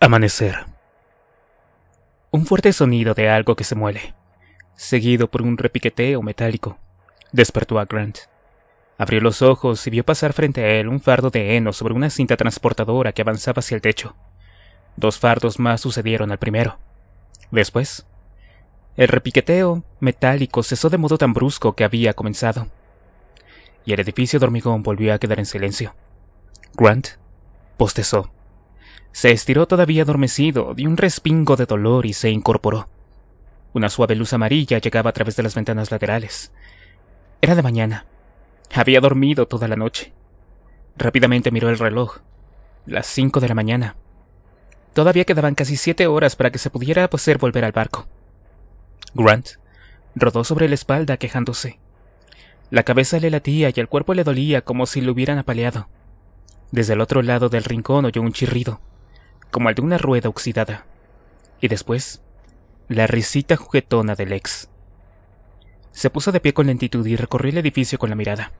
Amanecer. Un fuerte sonido de algo que se muele, seguido por un repiqueteo metálico, despertó a Grant. Abrió los ojos y vio pasar frente a él un fardo de heno sobre una cinta transportadora que avanzaba hacia el techo. Dos fardos más sucedieron al primero. Después, el repiqueteo metálico cesó de modo tan brusco que había comenzado, y el edificio de hormigón volvió a quedar en silencio. Grant postezó. Se estiró todavía adormecido, dio un respingo de dolor y se incorporó. Una suave luz amarilla llegaba a través de las ventanas laterales. Era de mañana. Había dormido toda la noche. Rápidamente miró el reloj. Las cinco de la mañana. Todavía quedaban casi siete horas para que se pudiera hacer pues, volver al barco. Grant rodó sobre la espalda quejándose. La cabeza le latía y el cuerpo le dolía como si lo hubieran apaleado. Desde el otro lado del rincón oyó un chirrido como el de una rueda oxidada. Y después, la risita juguetona del ex. Se puso de pie con lentitud y recorrió el edificio con la mirada.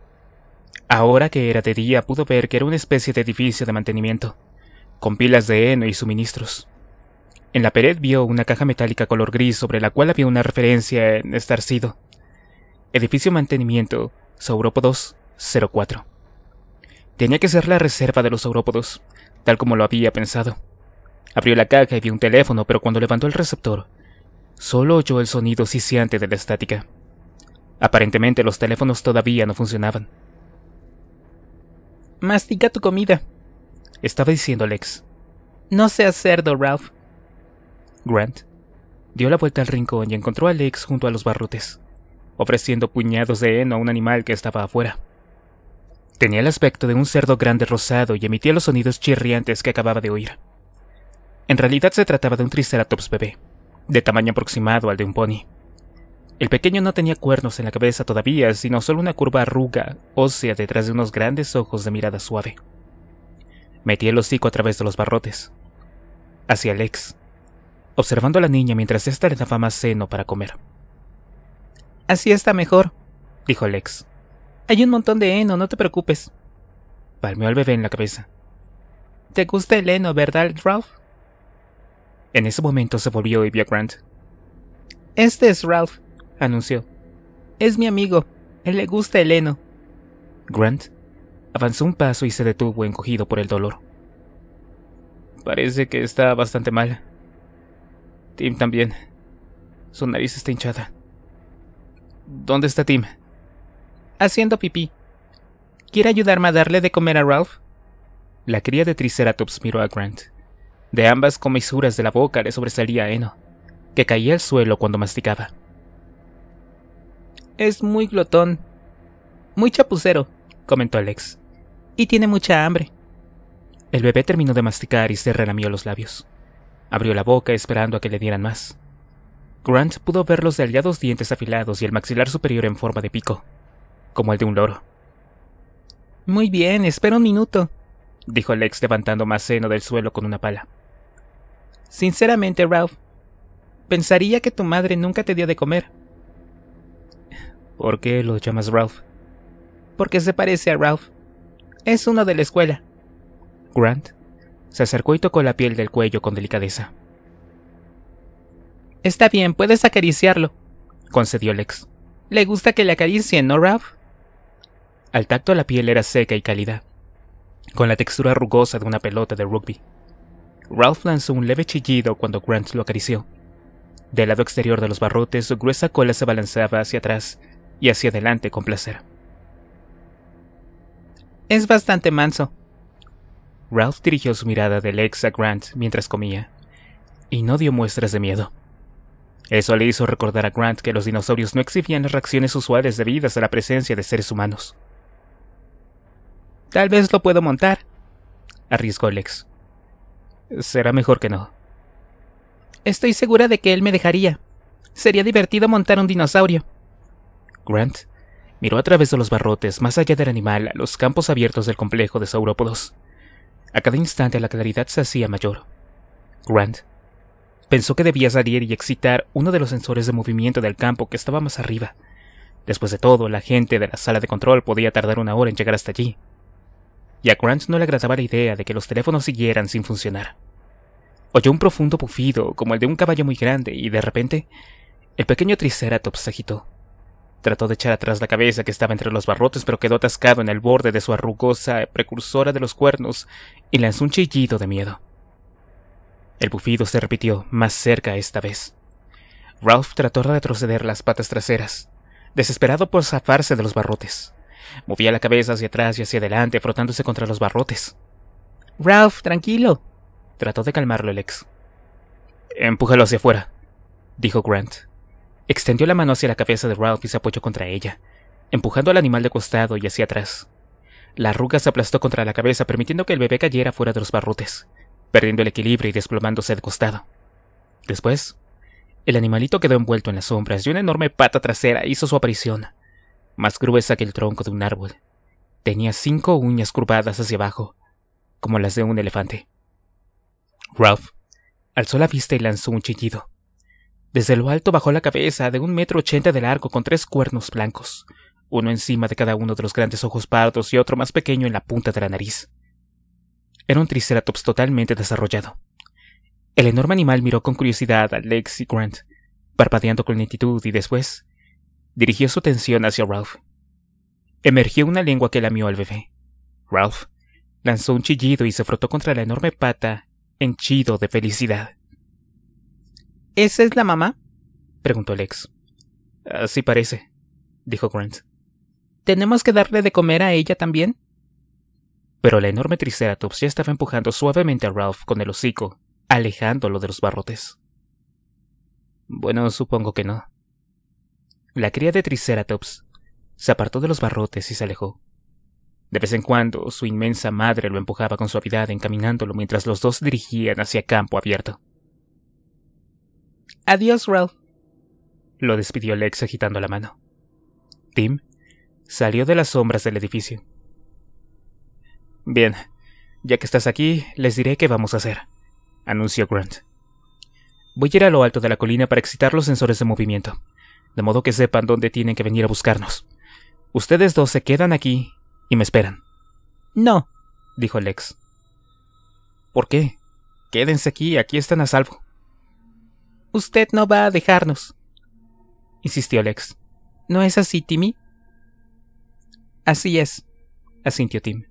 Ahora que era de día pudo ver que era una especie de edificio de mantenimiento, con pilas de heno y suministros. En la pared vio una caja metálica color gris sobre la cual había una referencia en estarcido. Edificio Mantenimiento, Saurópodos 04. Tenía que ser la reserva de los saurópodos, tal como lo había pensado. Abrió la caja y vio un teléfono, pero cuando levantó el receptor, solo oyó el sonido ciciante de la estática. Aparentemente los teléfonos todavía no funcionaban. Mastica tu comida, estaba diciendo Alex. No seas cerdo, Ralph. Grant dio la vuelta al rincón y encontró a Alex junto a los barrotes, ofreciendo puñados de heno a un animal que estaba afuera. Tenía el aspecto de un cerdo grande rosado y emitía los sonidos chirriantes que acababa de oír. En realidad se trataba de un triceratops bebé, de tamaño aproximado al de un pony. El pequeño no tenía cuernos en la cabeza todavía, sino solo una curva arruga ósea detrás de unos grandes ojos de mirada suave. Metí el hocico a través de los barrotes, hacia Lex, observando a la niña mientras ésta le daba más seno para comer. Así está mejor, dijo Lex. Hay un montón de heno, no te preocupes. Palmeó al bebé en la cabeza. ¿Te gusta el heno, verdad, Ralph? En ese momento se volvió y vio a Grant. Este es Ralph, anunció. Es mi amigo. Él le gusta el heno. Grant avanzó un paso y se detuvo encogido por el dolor. Parece que está bastante mal. Tim también. Su nariz está hinchada. ¿Dónde está Tim? Haciendo pipí. ¿Quiere ayudarme a darle de comer a Ralph? La cría de Triceratops miró a Grant de ambas comisuras de la boca le sobresalía heno, que caía al suelo cuando masticaba. Es muy glotón. Muy chapucero, comentó Alex. Y tiene mucha hambre. El bebé terminó de masticar y se renamió los labios. Abrió la boca esperando a que le dieran más. Grant pudo ver los delgados dientes afilados y el maxilar superior en forma de pico, como el de un loro. Muy bien, espera un minuto, dijo Alex levantando más seno del suelo con una pala. Sinceramente, Ralph, pensaría que tu madre nunca te dio de comer. ¿Por qué lo llamas Ralph? Porque se parece a Ralph. Es uno de la escuela. Grant se acercó y tocó la piel del cuello con delicadeza. Está bien, puedes acariciarlo, concedió Lex. Le gusta que le acaricien, ¿no, Ralph? Al tacto la piel era seca y cálida, con la textura rugosa de una pelota de rugby. Ralph lanzó un leve chillido cuando Grant lo acarició. Del lado exterior de los barrotes, su gruesa cola se balanceaba hacia atrás y hacia adelante con placer. Es bastante manso. Ralph dirigió su mirada de Lex a Grant mientras comía, y no dio muestras de miedo. Eso le hizo recordar a Grant que los dinosaurios no exhibían las reacciones usuales debidas a la presencia de seres humanos. Tal vez lo puedo montar, arriesgó Lex. Será mejor que no. Estoy segura de que él me dejaría. Sería divertido montar un dinosaurio. Grant miró a través de los barrotes más allá del animal a los campos abiertos del complejo de saurópodos. A cada instante la claridad se hacía mayor. Grant pensó que debía salir y excitar uno de los sensores de movimiento del campo que estaba más arriba. Después de todo, la gente de la sala de control podía tardar una hora en llegar hasta allí y a Grant no le agradaba la idea de que los teléfonos siguieran sin funcionar. Oyó un profundo bufido como el de un caballo muy grande y de repente el pequeño Triceratops se agitó. Trató de echar atrás la cabeza que estaba entre los barrotes, pero quedó atascado en el borde de su arrugosa precursora de los cuernos y lanzó un chillido de miedo. El bufido se repitió, más cerca esta vez. Ralph trató de retroceder las patas traseras, desesperado por zafarse de los barrotes. Movía la cabeza hacia atrás y hacia adelante, frotándose contra los barrotes. Ralph, tranquilo. Trató de calmarlo el ex. Empújalo hacia afuera, dijo Grant. Extendió la mano hacia la cabeza de Ralph y se apoyó contra ella, empujando al animal de costado y hacia atrás. La arruga se aplastó contra la cabeza, permitiendo que el bebé cayera fuera de los barrotes, perdiendo el equilibrio y desplomándose de costado. Después, el animalito quedó envuelto en las sombras y una enorme pata trasera hizo su aparición, más gruesa que el tronco de un árbol. Tenía cinco uñas curvadas hacia abajo, como las de un elefante. Ralph alzó la vista y lanzó un chillido. Desde lo alto bajó la cabeza de un metro ochenta de largo con tres cuernos blancos, uno encima de cada uno de los grandes ojos pardos y otro más pequeño en la punta de la nariz. Era un triceratops totalmente desarrollado. El enorme animal miró con curiosidad a Lexi Grant, parpadeando con lentitud y después Dirigió su atención hacia Ralph. Emergió una lengua que lamió al bebé. Ralph lanzó un chillido y se frotó contra la enorme pata, henchido de felicidad. ¿Esa es la mamá? preguntó Lex. Así parece, dijo Grant. ¿Tenemos que darle de comer a ella también? Pero la enorme Triceratops ya estaba empujando suavemente a Ralph con el hocico, alejándolo de los barrotes. Bueno, supongo que no, la cría de Triceratops se apartó de los barrotes y se alejó. De vez en cuando, su inmensa madre lo empujaba con suavidad encaminándolo mientras los dos dirigían hacia campo abierto. Adiós, Ralph. Lo despidió Lex agitando la mano. Tim salió de las sombras del edificio. Bien, ya que estás aquí, les diré qué vamos a hacer, anunció Grant. Voy a ir a lo alto de la colina para excitar los sensores de movimiento de modo que sepan dónde tienen que venir a buscarnos. Ustedes dos se quedan aquí y me esperan. No, dijo Lex. ¿Por qué? Quédense aquí, aquí están a salvo. Usted no va a dejarnos, insistió Lex. ¿No es así, Timmy? Así es, asintió Tim.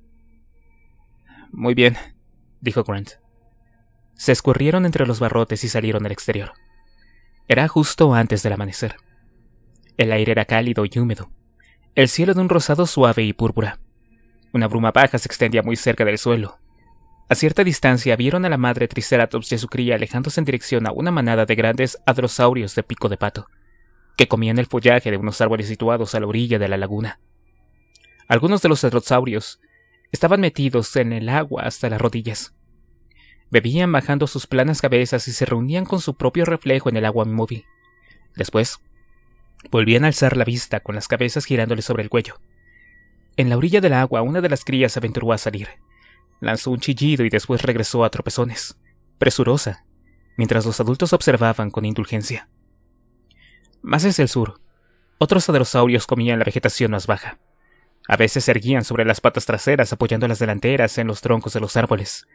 Muy bien, dijo Grant. Se escurrieron entre los barrotes y salieron al exterior. Era justo antes del amanecer. El aire era cálido y húmedo. El cielo de un rosado suave y púrpura. Una bruma baja se extendía muy cerca del suelo. A cierta distancia vieron a la madre Triceratops y a su cría alejándose en dirección a una manada de grandes adrosaurios de pico de pato, que comían el follaje de unos árboles situados a la orilla de la laguna. Algunos de los adrosaurios estaban metidos en el agua hasta las rodillas. Bebían bajando sus planas cabezas y se reunían con su propio reflejo en el agua móvil. Después, Volvían a alzar la vista con las cabezas girándole sobre el cuello. En la orilla del agua, una de las crías aventuró a salir. Lanzó un chillido y después regresó a tropezones, presurosa, mientras los adultos observaban con indulgencia. Más hacia el sur, otros adrosaurios comían la vegetación más baja. A veces se erguían sobre las patas traseras apoyando las delanteras en los troncos de los árboles,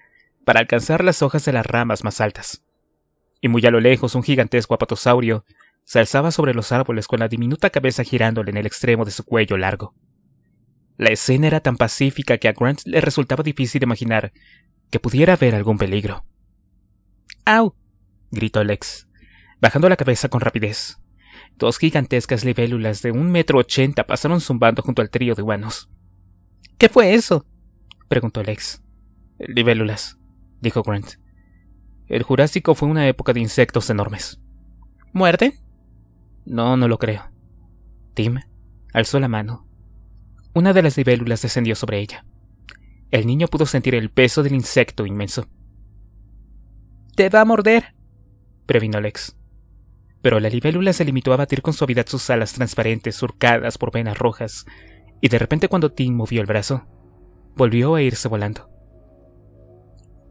para alcanzar las hojas de las ramas más altas. Y muy a lo lejos un gigantesco apatosaurio se alzaba sobre los árboles con la diminuta cabeza girándole en el extremo de su cuello largo. La escena era tan pacífica que a Grant le resultaba difícil imaginar que pudiera haber algún peligro. ¡Au! gritó Lex, bajando la cabeza con rapidez. Dos gigantescas libélulas de un metro ochenta pasaron zumbando junto al trío de humanos. ¿Qué fue eso? preguntó Lex. Libélulas, dijo Grant. El Jurásico fue una época de insectos enormes. ¿Muerden? No, no lo creo. Tim alzó la mano. Una de las libélulas descendió sobre ella. El niño pudo sentir el peso del insecto inmenso. ¡Te va a morder! previno Lex. Pero la libélula se limitó a batir con suavidad sus alas transparentes surcadas por venas rojas, y de repente cuando Tim movió el brazo, volvió a irse volando.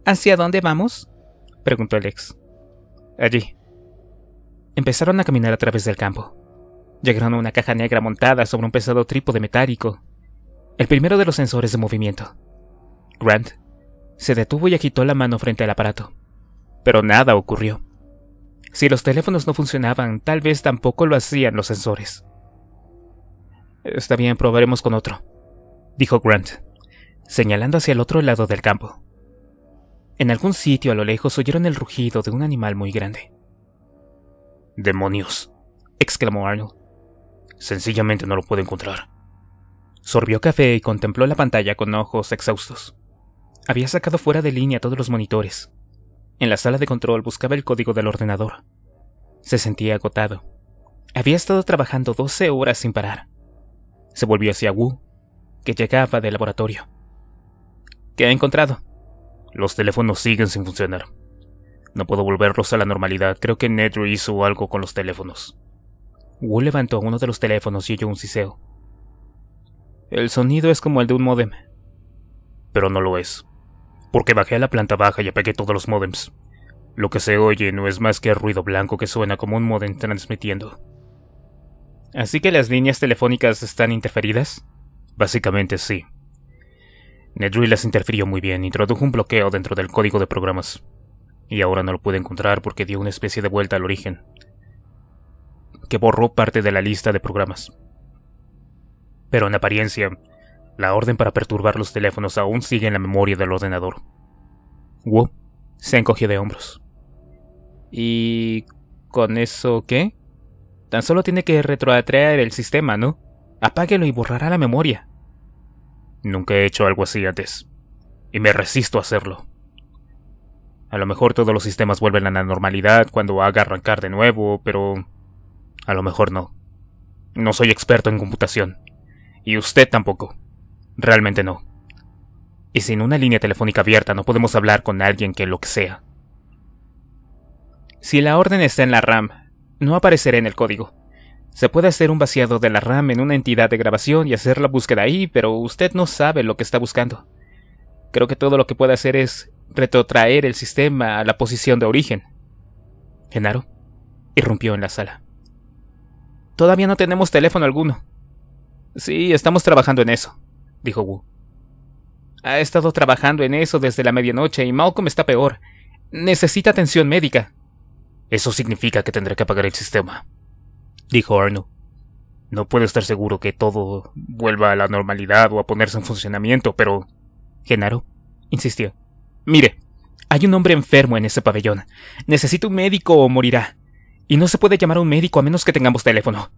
¿Hacia dónde vamos? preguntó Lex. Allí, Empezaron a caminar a través del campo. Llegaron a una caja negra montada sobre un pesado trípode metálico, el primero de los sensores de movimiento. Grant se detuvo y agitó la mano frente al aparato, pero nada ocurrió. Si los teléfonos no funcionaban, tal vez tampoco lo hacían los sensores. Está bien, probaremos con otro, dijo Grant, señalando hacia el otro lado del campo. En algún sitio a lo lejos oyeron el rugido de un animal muy grande. Demonios, exclamó Arnold. Sencillamente no lo puedo encontrar. Sorbió café y contempló la pantalla con ojos exhaustos. Había sacado fuera de línea todos los monitores. En la sala de control buscaba el código del ordenador. Se sentía agotado. Había estado trabajando 12 horas sin parar. Se volvió hacia Wu, que llegaba del laboratorio. ¿Qué ha encontrado? Los teléfonos siguen sin funcionar. No puedo volverlos a la normalidad, creo que Nedry hizo algo con los teléfonos. Wu levantó uno de los teléfonos y oyó un siseo. El sonido es como el de un modem. Pero no lo es. Porque bajé a la planta baja y apagué todos los modems. Lo que se oye no es más que ruido blanco que suena como un modem transmitiendo. ¿Así que las líneas telefónicas están interferidas? Básicamente sí. Nedry las interfirió muy bien, introdujo un bloqueo dentro del código de programas y ahora no lo pude encontrar porque dio una especie de vuelta al origen, que borró parte de la lista de programas. Pero en apariencia, la orden para perturbar los teléfonos aún sigue en la memoria del ordenador. Wu se encogió de hombros. ¿Y con eso qué? Tan solo tiene que retroatrear el sistema, ¿no? Apáguelo y borrará la memoria. Nunca he hecho algo así antes, y me resisto a hacerlo. A lo mejor todos los sistemas vuelven a la normalidad cuando haga arrancar de nuevo, pero... A lo mejor no. No soy experto en computación. Y usted tampoco. Realmente no. Y sin una línea telefónica abierta no podemos hablar con alguien que lo que sea. Si la orden está en la RAM, no aparecerá en el código. Se puede hacer un vaciado de la RAM en una entidad de grabación y hacer la búsqueda ahí, pero usted no sabe lo que está buscando. Creo que todo lo que puede hacer es retrotraer el sistema a la posición de origen. Genaro irrumpió en la sala. Todavía no tenemos teléfono alguno. Sí, estamos trabajando en eso, dijo Wu. Ha estado trabajando en eso desde la medianoche y Malcolm está peor. Necesita atención médica. Eso significa que tendré que apagar el sistema, dijo Arno. No puedo estar seguro que todo vuelva a la normalidad o a ponerse en funcionamiento, pero... Genaro, insistió. Mire, hay un hombre enfermo en ese pabellón. Necesita un médico o morirá. Y no se puede llamar a un médico a menos que tengamos teléfono.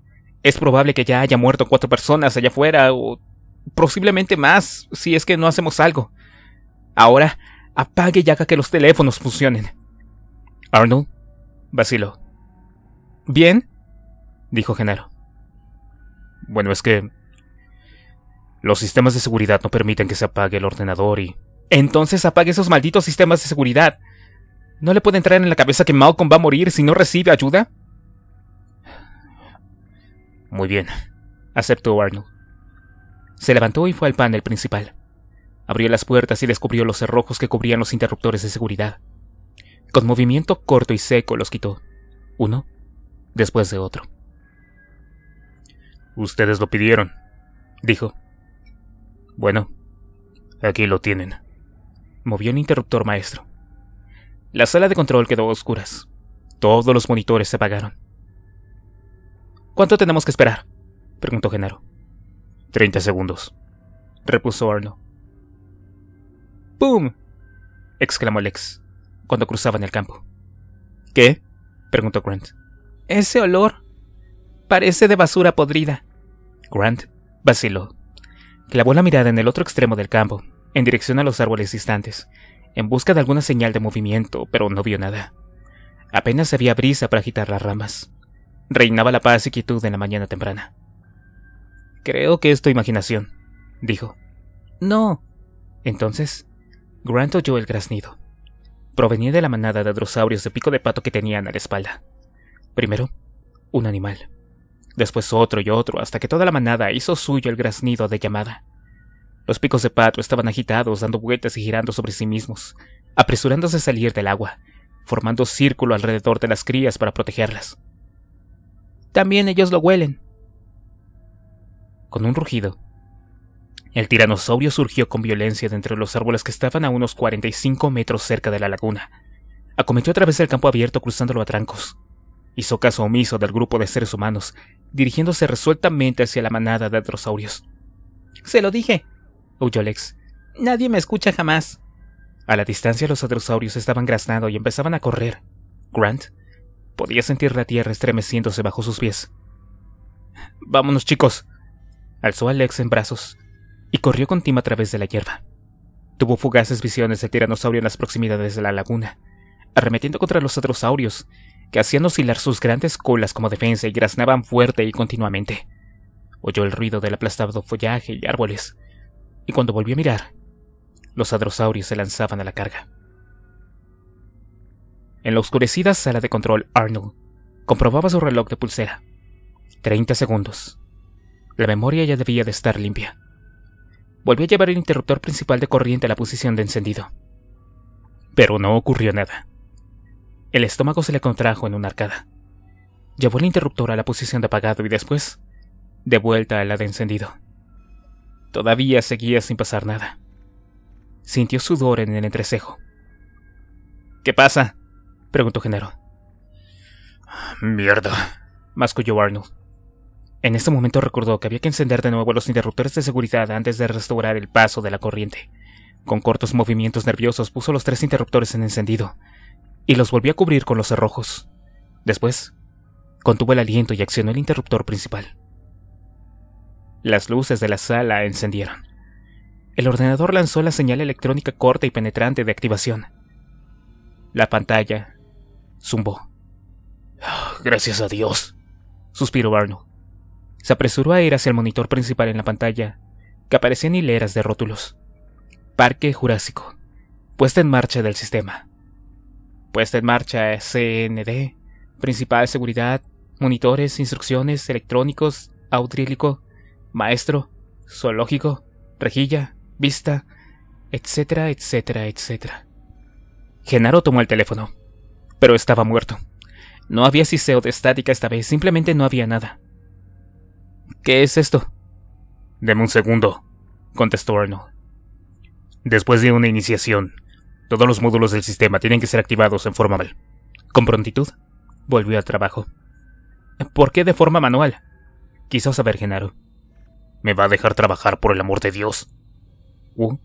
Es probable que ya haya muerto cuatro personas allá afuera o posiblemente más si es que no hacemos algo. Ahora, apague y haga que los teléfonos funcionen. Arnold, vaciló. ¿Bien? dijo Genaro. Bueno, es que los sistemas de seguridad no permiten que se apague el ordenador y entonces apague esos malditos sistemas de seguridad. ¿No le puede entrar en la cabeza que Malcolm va a morir si no recibe ayuda? Muy bien, aceptó Arnold. Se levantó y fue al panel principal. Abrió las puertas y descubrió los cerrojos que cubrían los interruptores de seguridad. Con movimiento corto y seco los quitó, uno después de otro. Ustedes lo pidieron, dijo. Bueno, aquí lo tienen. Movió el interruptor maestro. La sala de control quedó oscura. oscuras. Todos los monitores se apagaron. ¿Cuánto tenemos que esperar? preguntó Genaro. Treinta segundos, repuso Arno. ¡Pum! exclamó Lex, cuando cruzaban el campo. ¿Qué? preguntó Grant. Ese olor parece de basura podrida. Grant vaciló. Clavó la mirada en el otro extremo del campo, en dirección a los árboles distantes, en busca de alguna señal de movimiento, pero no vio nada. Apenas había brisa para agitar las ramas. Reinaba la paz y quietud en la mañana temprana. Creo que es tu imaginación, dijo. No. Entonces, Grant oyó el graznido. Provenía de la manada de drosaurios de pico de pato que tenían a la espalda. Primero, un animal. Después otro y otro, hasta que toda la manada hizo suyo el graznido de llamada. Los picos de pato estaban agitados, dando vueltas y girando sobre sí mismos, apresurándose a salir del agua, formando círculo alrededor de las crías para protegerlas. También ellos lo huelen. Con un rugido, el tiranosaurio surgió con violencia de entre los árboles que estaban a unos 45 metros cerca de la laguna. Acometió a través del campo abierto cruzándolo a trancos. Hizo caso omiso del grupo de seres humanos, dirigiéndose resueltamente hacia la manada de drosaurios. Se lo dije, Huyó Alex Nadie me escucha jamás. A la distancia los adrosaurios estaban graznando y empezaban a correr. Grant podía sentir la tierra estremeciéndose bajo sus pies. Vámonos, chicos. Alzó a Alex en brazos y corrió con Tim a través de la hierba. Tuvo fugaces visiones de tiranosaurio en las proximidades de la laguna, arremetiendo contra los adrosaurios que hacían oscilar sus grandes colas como defensa y graznaban fuerte y continuamente. Oyó el ruido del aplastado follaje y árboles, y cuando volvió a mirar, los adrosaurios se lanzaban a la carga. En la oscurecida sala de control, Arnold comprobaba su reloj de pulsera. Treinta segundos. La memoria ya debía de estar limpia. Volvió a llevar el interruptor principal de corriente a la posición de encendido. Pero no ocurrió nada. El estómago se le contrajo en una arcada. Llevó el interruptor a la posición de apagado y después, de vuelta a la de encendido. Todavía seguía sin pasar nada. Sintió sudor en el entrecejo. ¿Qué pasa? preguntó Genaro. Mierda, masculló Arnold. En ese momento recordó que había que encender de nuevo los interruptores de seguridad antes de restaurar el paso de la corriente. Con cortos movimientos nerviosos puso los tres interruptores en encendido y los volvió a cubrir con los cerrojos. Después, contuvo el aliento y accionó el interruptor principal. Las luces de la sala encendieron. El ordenador lanzó la señal electrónica corta y penetrante de activación. La pantalla zumbó. Ah, gracias a Dios, suspiró Arnold. Se apresuró a ir hacia el monitor principal en la pantalla, que aparecían hileras de rótulos. Parque Jurásico. Puesta en marcha del sistema. Puesta en marcha CND. Principal seguridad. Monitores, instrucciones, electrónicos, audrílico maestro, zoológico, rejilla, vista, etcétera, etcétera, etcétera. Genaro tomó el teléfono, pero estaba muerto. No había siseo de estática esta vez, simplemente no había nada. ¿Qué es esto? Deme un segundo, contestó Arnold. Después de una iniciación, todos los módulos del sistema tienen que ser activados en forma manual. Con prontitud, volvió al trabajo. ¿Por qué de forma manual? Quiso saber Genaro. ¿Me va a dejar trabajar por el amor de Dios? ¿Uh?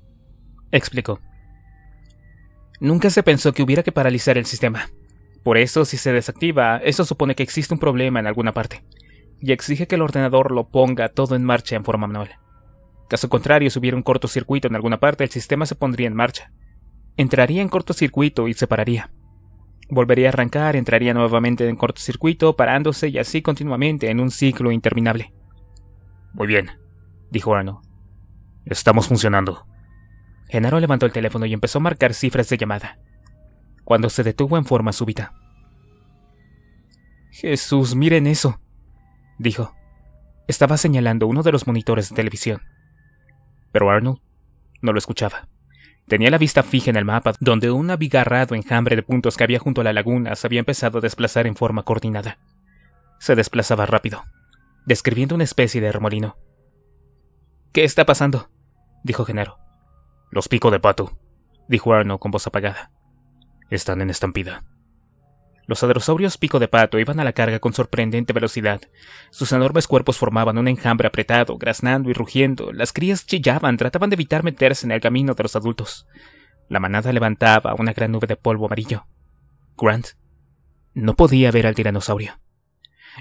Explicó. Nunca se pensó que hubiera que paralizar el sistema. Por eso, si se desactiva, eso supone que existe un problema en alguna parte, y exige que el ordenador lo ponga todo en marcha en forma manual. Caso contrario, si hubiera un cortocircuito en alguna parte, el sistema se pondría en marcha. Entraría en cortocircuito y se pararía. Volvería a arrancar, entraría nuevamente en cortocircuito, parándose y así continuamente en un ciclo interminable. Muy bien, dijo Arnold. Estamos funcionando. Genaro levantó el teléfono y empezó a marcar cifras de llamada, cuando se detuvo en forma súbita. Jesús, miren eso, dijo. Estaba señalando uno de los monitores de televisión. Pero Arnold no lo escuchaba. Tenía la vista fija en el mapa, donde un abigarrado enjambre de puntos que había junto a la laguna se había empezado a desplazar en forma coordinada. Se desplazaba rápido, describiendo una especie de remolino. ¿Qué está pasando? dijo Genaro. Los pico de pato, dijo Arno con voz apagada. Están en estampida. Los adrosaurios pico de pato iban a la carga con sorprendente velocidad. Sus enormes cuerpos formaban un enjambre apretado, graznando y rugiendo. Las crías chillaban, trataban de evitar meterse en el camino de los adultos. La manada levantaba una gran nube de polvo amarillo. Grant no podía ver al tiranosaurio.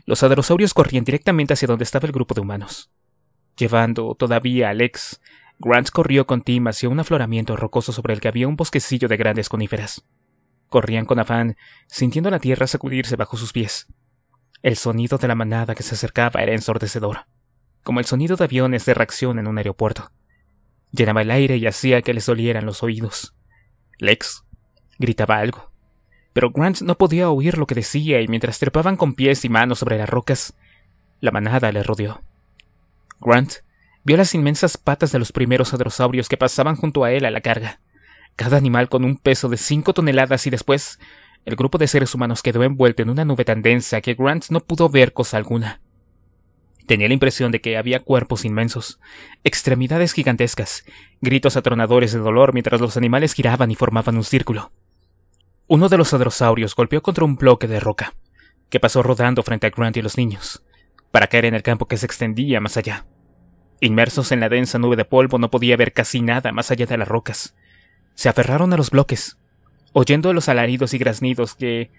Los adrosaurios corrían directamente hacia donde estaba el grupo de humanos. Llevando todavía a Lex, Grant corrió con Tim hacia un afloramiento rocoso sobre el que había un bosquecillo de grandes coníferas. Corrían con afán, sintiendo la tierra sacudirse bajo sus pies. El sonido de la manada que se acercaba era ensordecedor, como el sonido de aviones de reacción en un aeropuerto. Llenaba el aire y hacía que les dolieran los oídos. Lex gritaba algo, pero Grant no podía oír lo que decía y mientras trepaban con pies y manos sobre las rocas, la manada le rodeó. Grant vio las inmensas patas de los primeros hadrosaurios que pasaban junto a él a la carga. Cada animal con un peso de cinco toneladas y después, el grupo de seres humanos quedó envuelto en una nube tan densa que Grant no pudo ver cosa alguna. Tenía la impresión de que había cuerpos inmensos, extremidades gigantescas, gritos atronadores de dolor mientras los animales giraban y formaban un círculo. Uno de los hadrosaurios golpeó contra un bloque de roca, que pasó rodando frente a Grant y los niños para caer en el campo que se extendía más allá. Inmersos en la densa nube de polvo no podía ver casi nada más allá de las rocas. Se aferraron a los bloques, oyendo los alaridos y graznidos que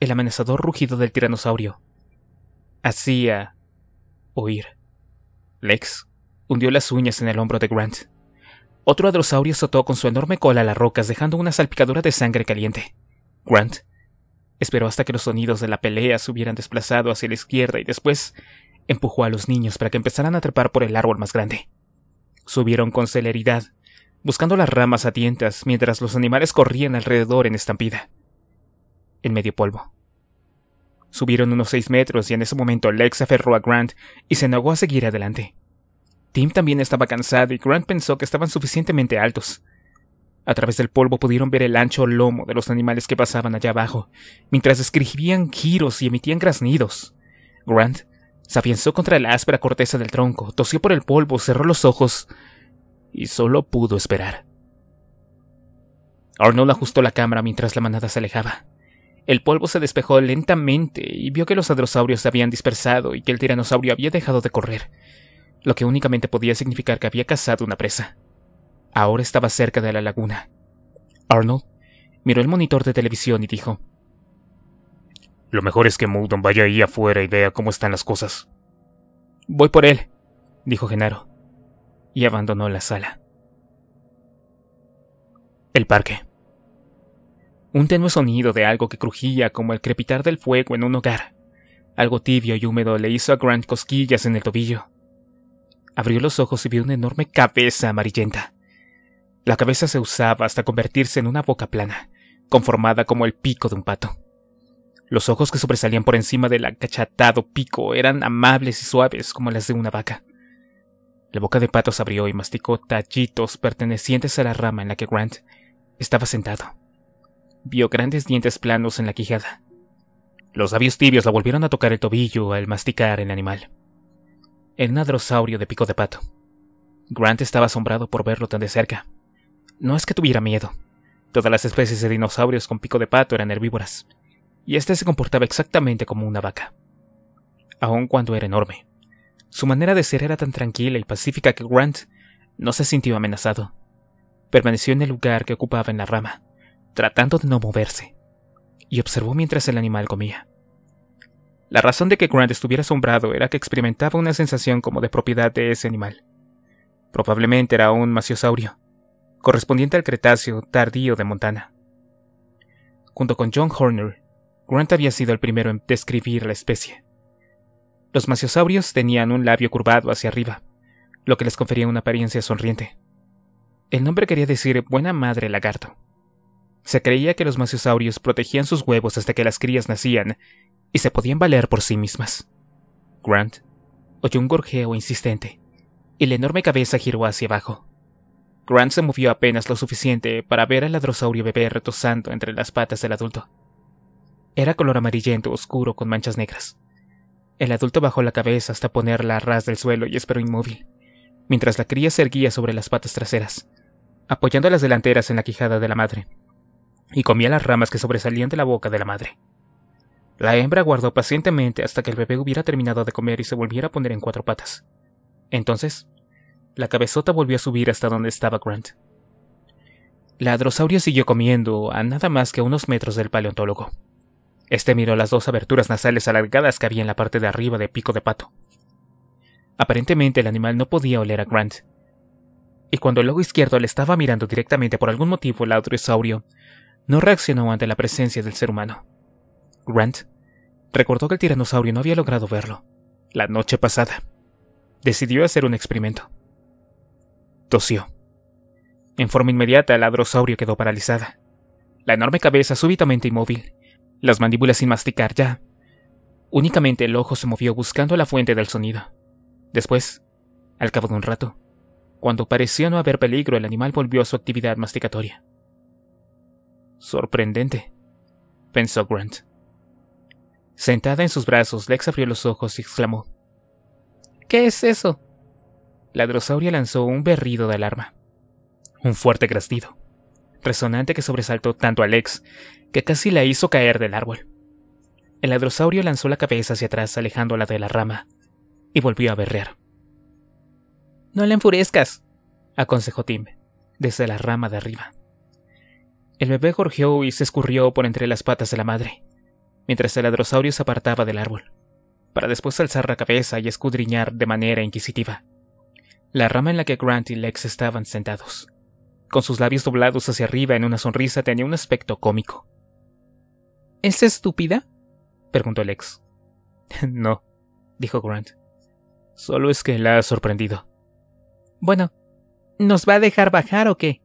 el amenazador rugido del tiranosaurio hacía oír. Lex hundió las uñas en el hombro de Grant. Otro adrosaurio azotó con su enorme cola las rocas dejando una salpicadura de sangre caliente. Grant Esperó hasta que los sonidos de la pelea se hubieran desplazado hacia la izquierda y después empujó a los niños para que empezaran a trepar por el árbol más grande. Subieron con celeridad, buscando las ramas a tientas mientras los animales corrían alrededor en estampida. En medio polvo. Subieron unos seis metros y en ese momento Lex aferró a Grant y se negó a seguir adelante. Tim también estaba cansado y Grant pensó que estaban suficientemente altos. A través del polvo pudieron ver el ancho lomo de los animales que pasaban allá abajo, mientras escribían giros y emitían graznidos. Grant se afianzó contra la áspera corteza del tronco, tosió por el polvo, cerró los ojos y solo pudo esperar. Arnold ajustó la cámara mientras la manada se alejaba. El polvo se despejó lentamente y vio que los adrosaurios se habían dispersado y que el tiranosaurio había dejado de correr, lo que únicamente podía significar que había cazado una presa. Ahora estaba cerca de la laguna. Arnold miró el monitor de televisión y dijo, Lo mejor es que Moudon vaya ahí afuera y vea cómo están las cosas. Voy por él, dijo Genaro, y abandonó la sala. El parque. Un tenue sonido de algo que crujía como el crepitar del fuego en un hogar. Algo tibio y húmedo le hizo a Grant cosquillas en el tobillo. Abrió los ojos y vio una enorme cabeza amarillenta. La cabeza se usaba hasta convertirse en una boca plana, conformada como el pico de un pato. Los ojos que sobresalían por encima del acachatado pico eran amables y suaves como las de una vaca. La boca de pato se abrió y masticó tallitos pertenecientes a la rama en la que Grant estaba sentado. Vio grandes dientes planos en la quijada. Los labios tibios la volvieron a tocar el tobillo al masticar el animal. El un de pico de pato. Grant estaba asombrado por verlo tan de cerca. No es que tuviera miedo. Todas las especies de dinosaurios con pico de pato eran herbívoras, y este se comportaba exactamente como una vaca, aun cuando era enorme. Su manera de ser era tan tranquila y pacífica que Grant no se sintió amenazado. Permaneció en el lugar que ocupaba en la rama, tratando de no moverse, y observó mientras el animal comía. La razón de que Grant estuviera asombrado era que experimentaba una sensación como de propiedad de ese animal. Probablemente era un maciosaurio correspondiente al Cretáceo tardío de Montana. Junto con John Horner, Grant había sido el primero en describir la especie. Los maciosaurios tenían un labio curvado hacia arriba, lo que les confería una apariencia sonriente. El nombre quería decir buena madre lagarto. Se creía que los maciosaurios protegían sus huevos hasta que las crías nacían y se podían valer por sí mismas. Grant oyó un gorjeo insistente y la enorme cabeza giró hacia abajo. Grant se movió apenas lo suficiente para ver al ladrosaurio bebé retosando entre las patas del adulto. Era color amarillento oscuro con manchas negras. El adulto bajó la cabeza hasta ponerla a ras del suelo y esperó inmóvil, mientras la cría se erguía sobre las patas traseras, apoyando las delanteras en la quijada de la madre, y comía las ramas que sobresalían de la boca de la madre. La hembra guardó pacientemente hasta que el bebé hubiera terminado de comer y se volviera a poner en cuatro patas. Entonces, la cabezota volvió a subir hasta donde estaba Grant. La adrosaurio siguió comiendo a nada más que unos metros del paleontólogo. Este miró las dos aberturas nasales alargadas que había en la parte de arriba de pico de pato. Aparentemente el animal no podía oler a Grant. Y cuando el ojo izquierdo le estaba mirando directamente por algún motivo, el adrosaurio no reaccionó ante la presencia del ser humano. Grant recordó que el tiranosaurio no había logrado verlo la noche pasada. Decidió hacer un experimento. Tosió. En forma inmediata, la adrosaurio quedó paralizada. La enorme cabeza súbitamente inmóvil, las mandíbulas sin masticar ya. Únicamente el ojo se movió buscando la fuente del sonido. Después, al cabo de un rato, cuando pareció no haber peligro, el animal volvió a su actividad masticatoria. Sorprendente, pensó Grant. Sentada en sus brazos, Lex abrió los ojos y exclamó. ¿Qué es eso? la drosauria lanzó un berrido de alarma. Un fuerte grasdido, resonante que sobresaltó tanto a Lex que casi la hizo caer del árbol. El ladrosaurio lanzó la cabeza hacia atrás, alejándola de la rama, y volvió a berrear. No la enfurezcas, aconsejó Tim, desde la rama de arriba. El bebé gorjeó y se escurrió por entre las patas de la madre, mientras el ladrosaurio se apartaba del árbol, para después alzar la cabeza y escudriñar de manera inquisitiva la rama en la que Grant y Lex estaban sentados. Con sus labios doblados hacia arriba en una sonrisa tenía un aspecto cómico. ¿Es estúpida? preguntó Lex. No, dijo Grant. Solo es que la ha sorprendido. Bueno, ¿nos va a dejar bajar o qué?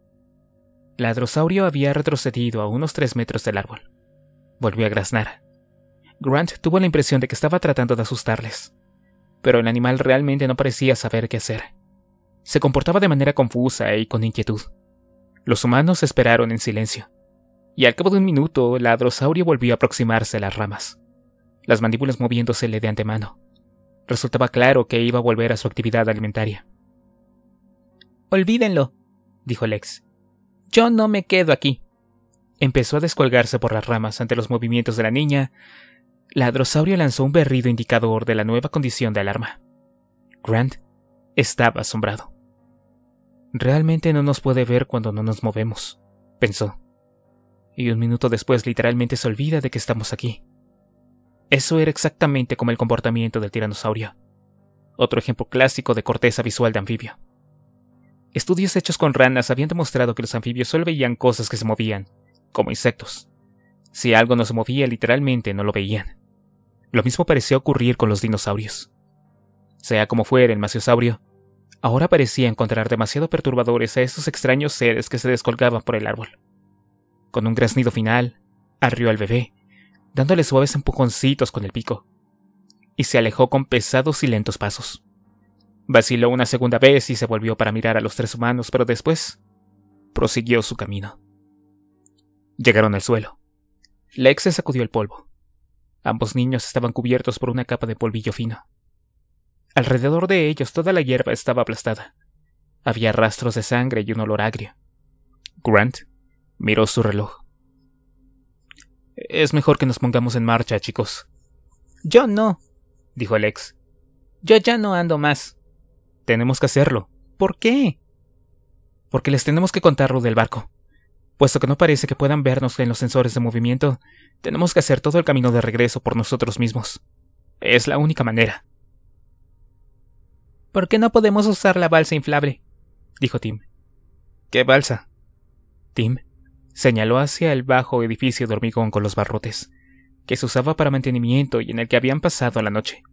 Ladrosaurio había retrocedido a unos tres metros del árbol. Volvió a graznar. Grant tuvo la impresión de que estaba tratando de asustarles, pero el animal realmente no parecía saber qué hacer se comportaba de manera confusa y con inquietud. Los humanos esperaron en silencio, y al cabo de un minuto la adrosaurio volvió a aproximarse a las ramas, las mandíbulas moviéndosele de antemano. Resultaba claro que iba a volver a su actividad alimentaria. Olvídenlo, dijo Lex. Yo no me quedo aquí. Empezó a descolgarse por las ramas ante los movimientos de la niña. La adrosaurio lanzó un berrido indicador de la nueva condición de alarma. Grant estaba asombrado. Realmente no nos puede ver cuando no nos movemos, pensó. Y un minuto después literalmente se olvida de que estamos aquí. Eso era exactamente como el comportamiento del tiranosaurio. Otro ejemplo clásico de corteza visual de anfibio. Estudios hechos con ranas habían demostrado que los anfibios solo veían cosas que se movían, como insectos. Si algo no se movía, literalmente no lo veían. Lo mismo parecía ocurrir con los dinosaurios. Sea como fuera, el maciosaurio, Ahora parecía encontrar demasiado perturbadores a esos extraños seres que se descolgaban por el árbol. Con un graznido final, arrió al bebé, dándole suaves empujoncitos con el pico, y se alejó con pesados y lentos pasos. Vaciló una segunda vez y se volvió para mirar a los tres humanos, pero después prosiguió su camino. Llegaron al suelo. Lex se sacudió el polvo. Ambos niños estaban cubiertos por una capa de polvillo fino. Alrededor de ellos toda la hierba estaba aplastada. Había rastros de sangre y un olor agrio. Grant miró su reloj. Es mejor que nos pongamos en marcha, chicos. Yo no, dijo Alex. Yo ya no ando más. Tenemos que hacerlo. ¿Por qué? Porque les tenemos que contar lo del barco. Puesto que no parece que puedan vernos en los sensores de movimiento, tenemos que hacer todo el camino de regreso por nosotros mismos. Es la única manera. ¿Por qué no podemos usar la balsa inflable? dijo Tim. ¿Qué balsa? Tim señaló hacia el bajo edificio de hormigón con los barrotes, que se usaba para mantenimiento y en el que habían pasado la noche.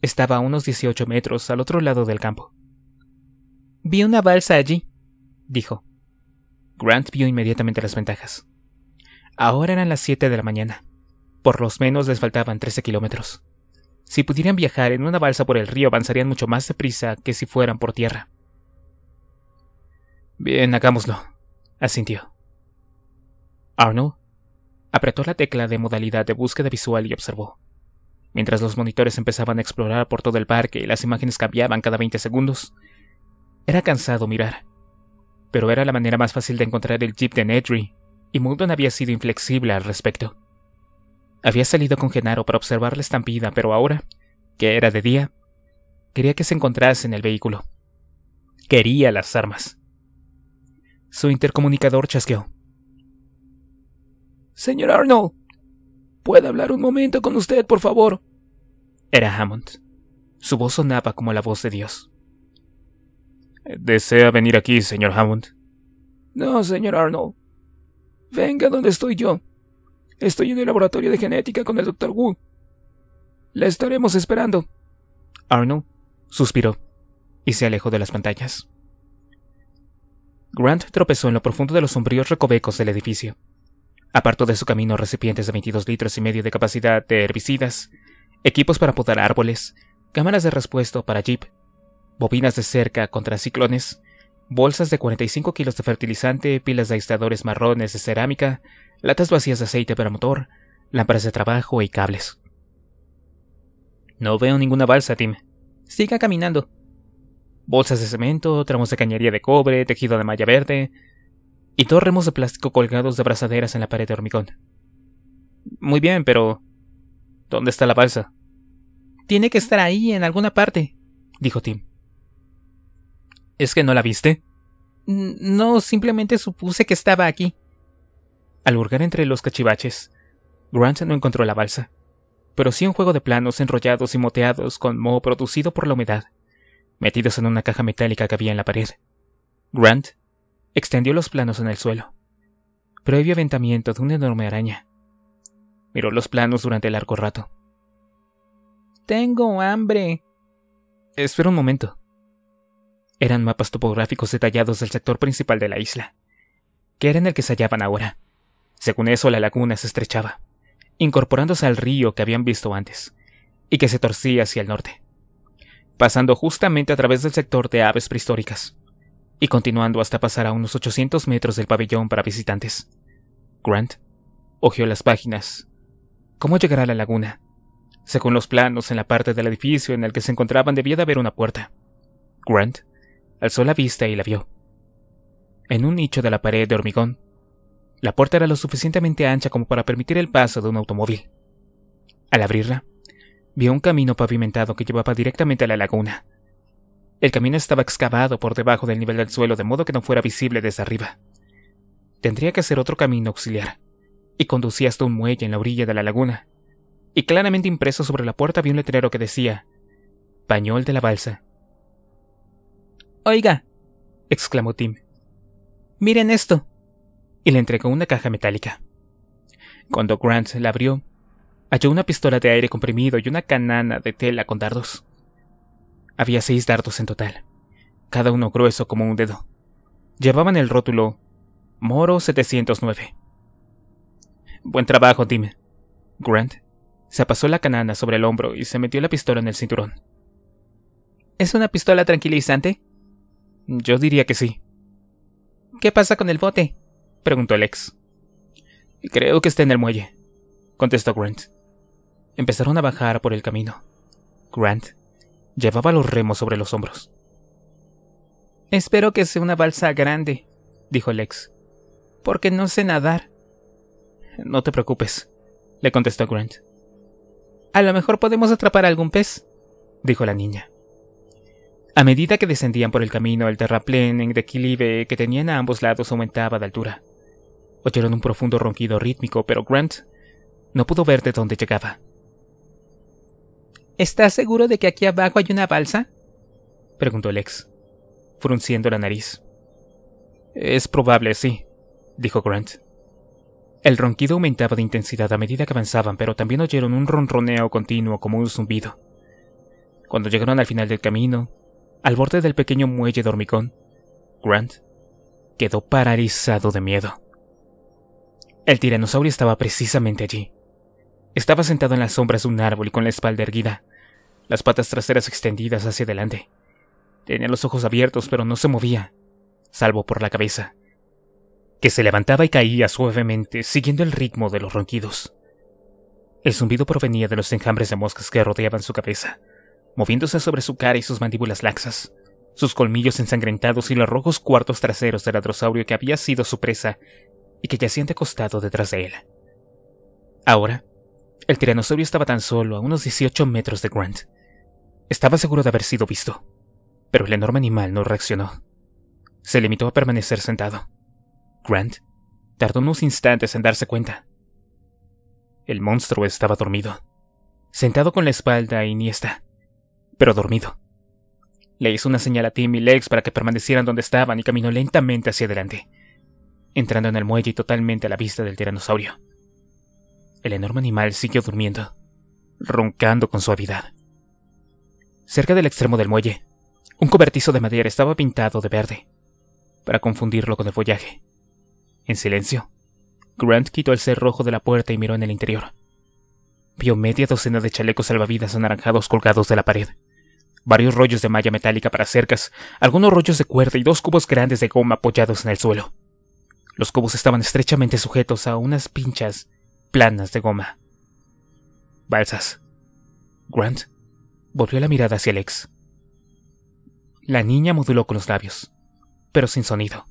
Estaba a unos 18 metros al otro lado del campo. Vi una balsa allí, dijo. Grant vio inmediatamente las ventajas. Ahora eran las 7 de la mañana. Por lo menos les faltaban 13 kilómetros. Si pudieran viajar en una balsa por el río avanzarían mucho más deprisa que si fueran por tierra. Bien, hagámoslo, asintió. Arnold apretó la tecla de modalidad de búsqueda visual y observó. Mientras los monitores empezaban a explorar por todo el parque y las imágenes cambiaban cada 20 segundos, era cansado mirar. Pero era la manera más fácil de encontrar el jeep de Nedry, y Muldoon había sido inflexible al respecto. Había salido con Genaro para observar la estampida, pero ahora, que era de día, quería que se encontrase en el vehículo. Quería las armas. Su intercomunicador chasqueó. Señor Arnold, ¿puede hablar un momento con usted, por favor? Era Hammond. Su voz sonaba como la voz de Dios. ¿Desea venir aquí, señor Hammond? No, señor Arnold. Venga donde estoy yo. Estoy en el laboratorio de genética con el Dr. Wu. La estaremos esperando. Arnold suspiró y se alejó de las pantallas. Grant tropezó en lo profundo de los sombríos recovecos del edificio. Apartó de su camino recipientes de 22 litros y medio de capacidad de herbicidas, equipos para podar árboles, cámaras de respuesta para jeep, bobinas de cerca contra ciclones, bolsas de 45 kilos de fertilizante, pilas de aisladores marrones de cerámica, latas vacías de aceite para motor, lámparas de trabajo y cables. No veo ninguna balsa, Tim. Siga caminando. Bolsas de cemento, tramos de cañería de cobre, tejido de malla verde y dos remos de plástico colgados de brazaderas en la pared de hormigón. Muy bien, pero ¿dónde está la balsa? Tiene que estar ahí, en alguna parte, dijo Tim. ¿Es que no la viste? No, simplemente supuse que estaba aquí. Al hurgar entre los cachivaches, Grant no encontró la balsa, pero sí un juego de planos enrollados y moteados con moho producido por la humedad, metidos en una caja metálica que había en la pared. Grant extendió los planos en el suelo, previo aventamiento de una enorme araña. Miró los planos durante largo rato. Tengo hambre. Espera un momento. Eran mapas topográficos detallados del sector principal de la isla, que era en el que se hallaban ahora. Según eso, la laguna se estrechaba, incorporándose al río que habían visto antes, y que se torcía hacia el norte, pasando justamente a través del sector de aves prehistóricas, y continuando hasta pasar a unos 800 metros del pabellón para visitantes. Grant hojeó las páginas. ¿Cómo llegar a la laguna? Según los planos, en la parte del edificio en el que se encontraban debía de haber una puerta. Grant alzó la vista y la vio. En un nicho de la pared de hormigón la puerta era lo suficientemente ancha como para permitir el paso de un automóvil. Al abrirla, vio un camino pavimentado que llevaba directamente a la laguna. El camino estaba excavado por debajo del nivel del suelo de modo que no fuera visible desde arriba. Tendría que hacer otro camino auxiliar, y conducía hasta un muelle en la orilla de la laguna. Y claramente impreso sobre la puerta había un letrero que decía: Pañol de la balsa. Oiga, exclamó Tim. Miren esto y le entregó una caja metálica. Cuando Grant la abrió, halló una pistola de aire comprimido y una canana de tela con dardos. Había seis dardos en total, cada uno grueso como un dedo. Llevaban el rótulo Moro 709. Buen trabajo, dime». Grant se pasó la canana sobre el hombro y se metió la pistola en el cinturón. ¿Es una pistola tranquilizante? Yo diría que sí. ¿Qué pasa con el bote? preguntó Lex. Creo que está en el muelle, contestó Grant. Empezaron a bajar por el camino. Grant llevaba los remos sobre los hombros. Espero que sea una balsa grande, dijo Lex, porque no sé nadar. No te preocupes, le contestó Grant. A lo mejor podemos atrapar algún pez, dijo la niña. A medida que descendían por el camino, el terraplén en equilibrio que tenían a ambos lados aumentaba de altura. Oyeron un profundo ronquido rítmico, pero Grant no pudo ver de dónde llegaba. ¿Estás seguro de que aquí abajo hay una balsa? preguntó Lex, frunciendo la nariz. Es probable, sí, dijo Grant. El ronquido aumentaba de intensidad a medida que avanzaban, pero también oyeron un ronroneo continuo como un zumbido. Cuando llegaron al final del camino, al borde del pequeño muelle de hormigón, Grant quedó paralizado de miedo. El tiranosaurio estaba precisamente allí. Estaba sentado en las sombras de un árbol con la espalda erguida, las patas traseras extendidas hacia adelante. Tenía los ojos abiertos pero no se movía, salvo por la cabeza, que se levantaba y caía suavemente siguiendo el ritmo de los ronquidos. El zumbido provenía de los enjambres de moscas que rodeaban su cabeza, moviéndose sobre su cara y sus mandíbulas laxas, sus colmillos ensangrentados y los rojos cuartos traseros del adrosaurio que había sido su presa y que siente acostado detrás de él. Ahora, el tiranosaurio estaba tan solo a unos 18 metros de Grant. Estaba seguro de haber sido visto, pero el enorme animal no reaccionó. Se limitó a permanecer sentado. Grant tardó unos instantes en darse cuenta. El monstruo estaba dormido, sentado con la espalda Iniesta, pero dormido. Le hizo una señal a Tim y Lex para que permanecieran donde estaban y caminó lentamente hacia adelante entrando en el muelle y totalmente a la vista del tiranosaurio. El enorme animal siguió durmiendo, roncando con suavidad. Cerca del extremo del muelle, un cobertizo de madera estaba pintado de verde, para confundirlo con el follaje. En silencio, Grant quitó el cerrojo de la puerta y miró en el interior. Vio media docena de chalecos salvavidas anaranjados colgados de la pared, varios rollos de malla metálica para cercas, algunos rollos de cuerda y dos cubos grandes de goma apoyados en el suelo. Los cubos estaban estrechamente sujetos a unas pinchas planas de goma. Balsas. Grant volvió la mirada hacia Alex. La niña moduló con los labios, pero sin sonido.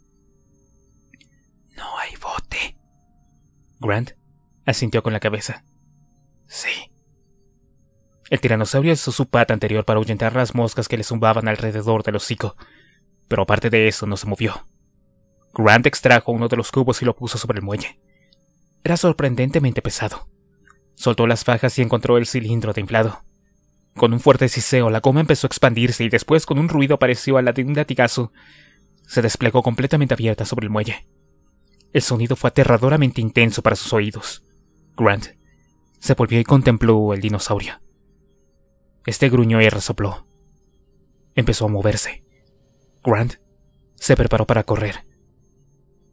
No hay bote. Grant asintió con la cabeza. Sí. El tiranosaurio alzó su pata anterior para ahuyentar las moscas que le zumbaban alrededor del hocico, pero aparte de eso no se movió. Grant extrajo uno de los cubos y lo puso sobre el muelle. Era sorprendentemente pesado. Soltó las fajas y encontró el cilindro de inflado. Con un fuerte siseo, la goma empezó a expandirse y después, con un ruido parecido al de un latigazo, se desplegó completamente abierta sobre el muelle. El sonido fue aterradoramente intenso para sus oídos. Grant se volvió y contempló el dinosaurio. Este gruñó y resopló. Empezó a moverse. Grant se preparó para correr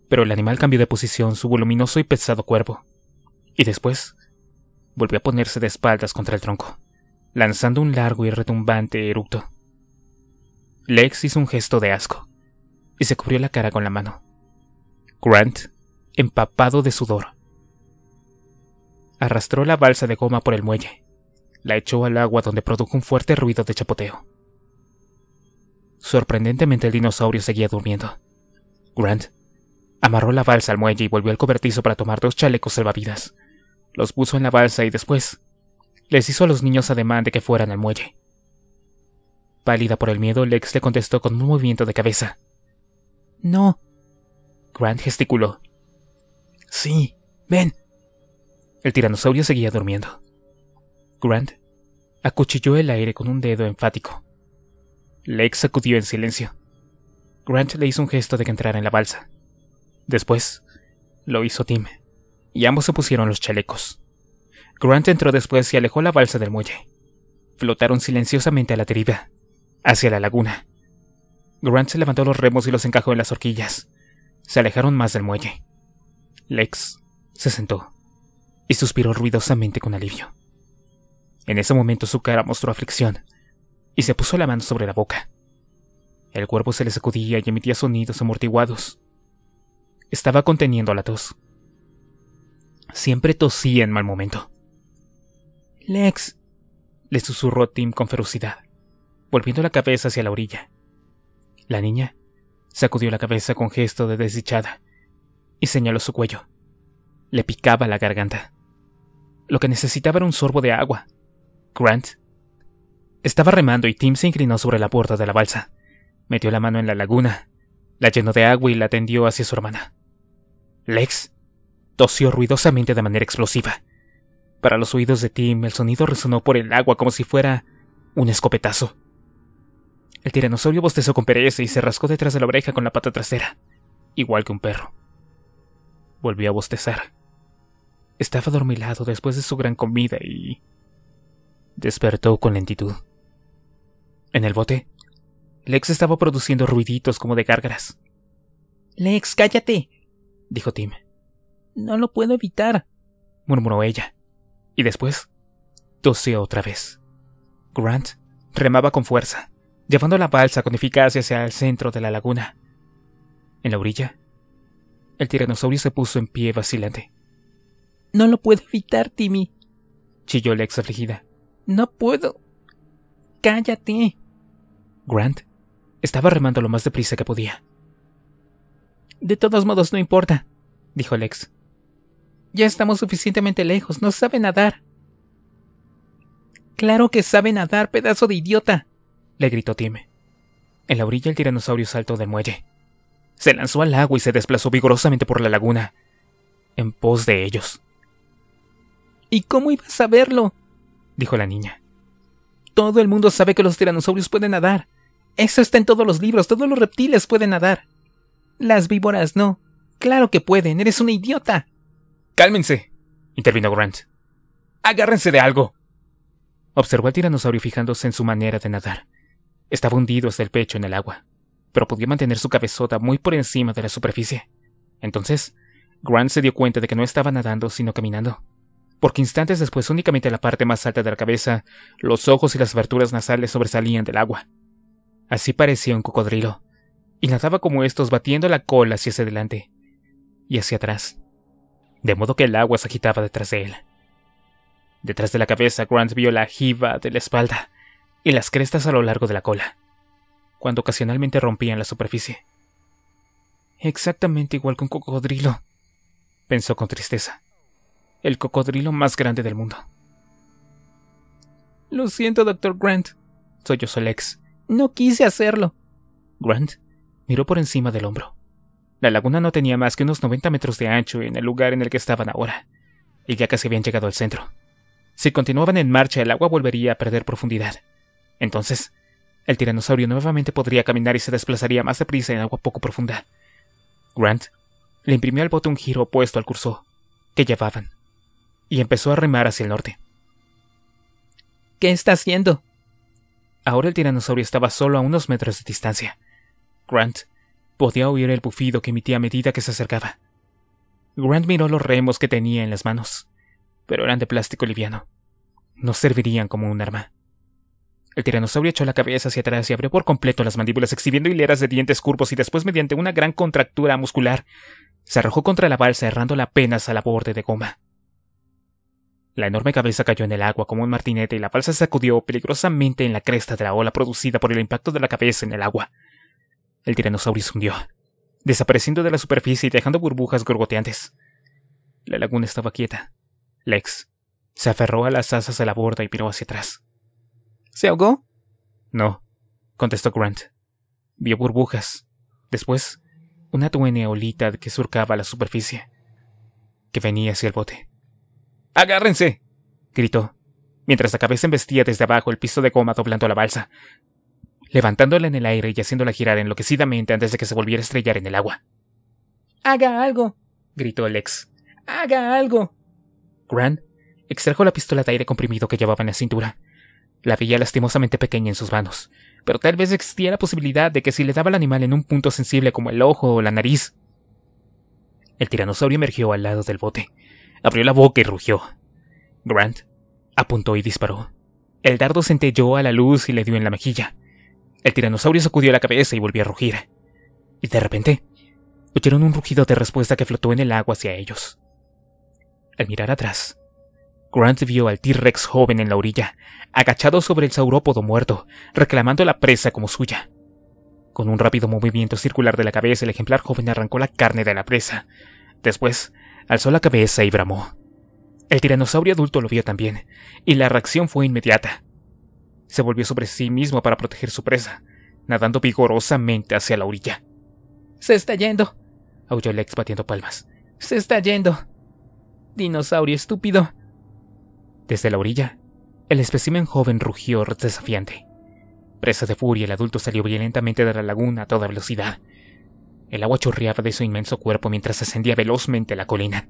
pero el animal cambió de posición su voluminoso y pesado cuervo. Y después, volvió a ponerse de espaldas contra el tronco, lanzando un largo y retumbante eructo. Lex hizo un gesto de asco y se cubrió la cara con la mano. Grant, empapado de sudor, arrastró la balsa de goma por el muelle, la echó al agua donde produjo un fuerte ruido de chapoteo. Sorprendentemente el dinosaurio seguía durmiendo. Grant Amarró la balsa al muelle y volvió al cobertizo para tomar dos chalecos salvavidas. Los puso en la balsa y después les hizo a los niños ademán de que fueran al muelle. Pálida por el miedo, Lex le contestó con un movimiento de cabeza. No. Grant gesticuló. Sí, ven. El tiranosaurio seguía durmiendo. Grant acuchilló el aire con un dedo enfático. Lex sacudió en silencio. Grant le hizo un gesto de que entrara en la balsa. Después, lo hizo Tim, y ambos se pusieron los chalecos. Grant entró después y alejó la balsa del muelle. Flotaron silenciosamente a la deriva, hacia la laguna. Grant se levantó los remos y los encajó en las horquillas. Se alejaron más del muelle. Lex se sentó y suspiró ruidosamente con alivio. En ese momento su cara mostró aflicción y se puso la mano sobre la boca. El cuerpo se le sacudía y emitía sonidos amortiguados. Estaba conteniendo la tos. Siempre tosía en mal momento. Lex, le susurró Tim con ferocidad, volviendo la cabeza hacia la orilla. La niña sacudió la cabeza con gesto de desdichada y señaló su cuello. Le picaba la garganta. Lo que necesitaba era un sorbo de agua. Grant estaba remando y Tim se inclinó sobre la puerta de la balsa. Metió la mano en la laguna, la llenó de agua y la tendió hacia su hermana. Lex tosió ruidosamente de manera explosiva. Para los oídos de Tim, el sonido resonó por el agua como si fuera un escopetazo. El tiranosaurio bostezó con pereza y se rascó detrás de la oreja con la pata trasera, igual que un perro. Volvió a bostezar. Estaba adormilado después de su gran comida y... despertó con lentitud. En el bote, Lex estaba produciendo ruiditos como de gárgaras. Lex, cállate dijo Tim. No lo puedo evitar, murmuró ella. Y después, toseó otra vez. Grant remaba con fuerza, llevando la balsa con eficacia hacia el centro de la laguna. En la orilla, el tiranosaurio se puso en pie vacilante. No lo puedo evitar, Timmy, chilló ex afligida. No puedo. Cállate. Grant estaba remando lo más deprisa que podía. De todos modos, no importa, dijo Lex. Ya estamos suficientemente lejos, no sabe nadar. Claro que sabe nadar, pedazo de idiota, le gritó Tim. En la orilla el tiranosaurio saltó de muelle. Se lanzó al agua y se desplazó vigorosamente por la laguna, en pos de ellos. ¿Y cómo iba a saberlo? dijo la niña. Todo el mundo sabe que los tiranosaurios pueden nadar. Eso está en todos los libros, todos los reptiles pueden nadar. Las víboras no. Claro que pueden, eres una idiota. Cálmense, intervino Grant. Agárrense de algo. Observó al tiranosaurio fijándose en su manera de nadar. Estaba hundido hasta el pecho en el agua, pero podía mantener su cabezota muy por encima de la superficie. Entonces, Grant se dio cuenta de que no estaba nadando, sino caminando, porque instantes después únicamente la parte más alta de la cabeza, los ojos y las aberturas nasales sobresalían del agua. Así parecía un cocodrilo, y nadaba como estos batiendo la cola hacia adelante y hacia atrás, de modo que el agua se agitaba detrás de él. Detrás de la cabeza, Grant vio la jiba de la espalda y las crestas a lo largo de la cola, cuando ocasionalmente rompían la superficie. Exactamente igual que un cocodrilo, pensó con tristeza. El cocodrilo más grande del mundo. Lo siento, doctor Grant, sollozó Lex. No quise hacerlo. Grant miró por encima del hombro. La laguna no tenía más que unos 90 metros de ancho en el lugar en el que estaban ahora, y ya casi habían llegado al centro. Si continuaban en marcha, el agua volvería a perder profundidad. Entonces, el tiranosaurio nuevamente podría caminar y se desplazaría más deprisa en agua poco profunda. Grant le imprimió al bote un giro opuesto al curso que llevaban y empezó a remar hacia el norte. ¿Qué está haciendo? Ahora el tiranosaurio estaba solo a unos metros de distancia. Grant podía oír el bufido que emitía a medida que se acercaba. Grant miró los remos que tenía en las manos, pero eran de plástico liviano. No servirían como un arma. El tiranosaurio echó la cabeza hacia atrás y abrió por completo las mandíbulas, exhibiendo hileras de dientes curvos y después, mediante una gran contractura muscular, se arrojó contra la balsa, errándola apenas a la borde de goma. La enorme cabeza cayó en el agua como un martinete y la balsa sacudió peligrosamente en la cresta de la ola producida por el impacto de la cabeza en el agua el tiranosaurio se hundió, desapareciendo de la superficie y dejando burbujas gorgoteantes. La laguna estaba quieta. Lex se aferró a las asas de la borda y miró hacia atrás. ¿Se ahogó? No, contestó Grant. Vio burbujas. Después, una tuena olita que surcaba la superficie, que venía hacia el bote. ¡Agárrense! gritó, mientras la cabeza embestía desde abajo el piso de goma doblando la balsa levantándola en el aire y haciéndola girar enloquecidamente antes de que se volviera a estrellar en el agua. Haga algo, gritó Alex. Haga algo. Grant extrajo la pistola de aire comprimido que llevaba en la cintura. La veía lastimosamente pequeña en sus manos, pero tal vez existía la posibilidad de que si le daba al animal en un punto sensible como el ojo o la nariz. El tiranosaurio emergió al lado del bote, abrió la boca y rugió. Grant apuntó y disparó. El dardo centelló a la luz y le dio en la mejilla. El tiranosaurio sacudió la cabeza y volvió a rugir. Y de repente, oyeron un rugido de respuesta que flotó en el agua hacia ellos. Al mirar atrás, Grant vio al T-Rex joven en la orilla, agachado sobre el saurópodo muerto, reclamando la presa como suya. Con un rápido movimiento circular de la cabeza, el ejemplar joven arrancó la carne de la presa. Después, alzó la cabeza y bramó. El tiranosaurio adulto lo vio también, y la reacción fue inmediata se volvió sobre sí mismo para proteger su presa, nadando vigorosamente hacia la orilla. Se está yendo, aulló Lex batiendo palmas. Se está yendo. Dinosaurio estúpido. Desde la orilla, el espécimen joven rugió desafiante. Presa de furia, el adulto salió violentamente de la laguna a toda velocidad. El agua chorreaba de su inmenso cuerpo mientras ascendía velozmente la colina.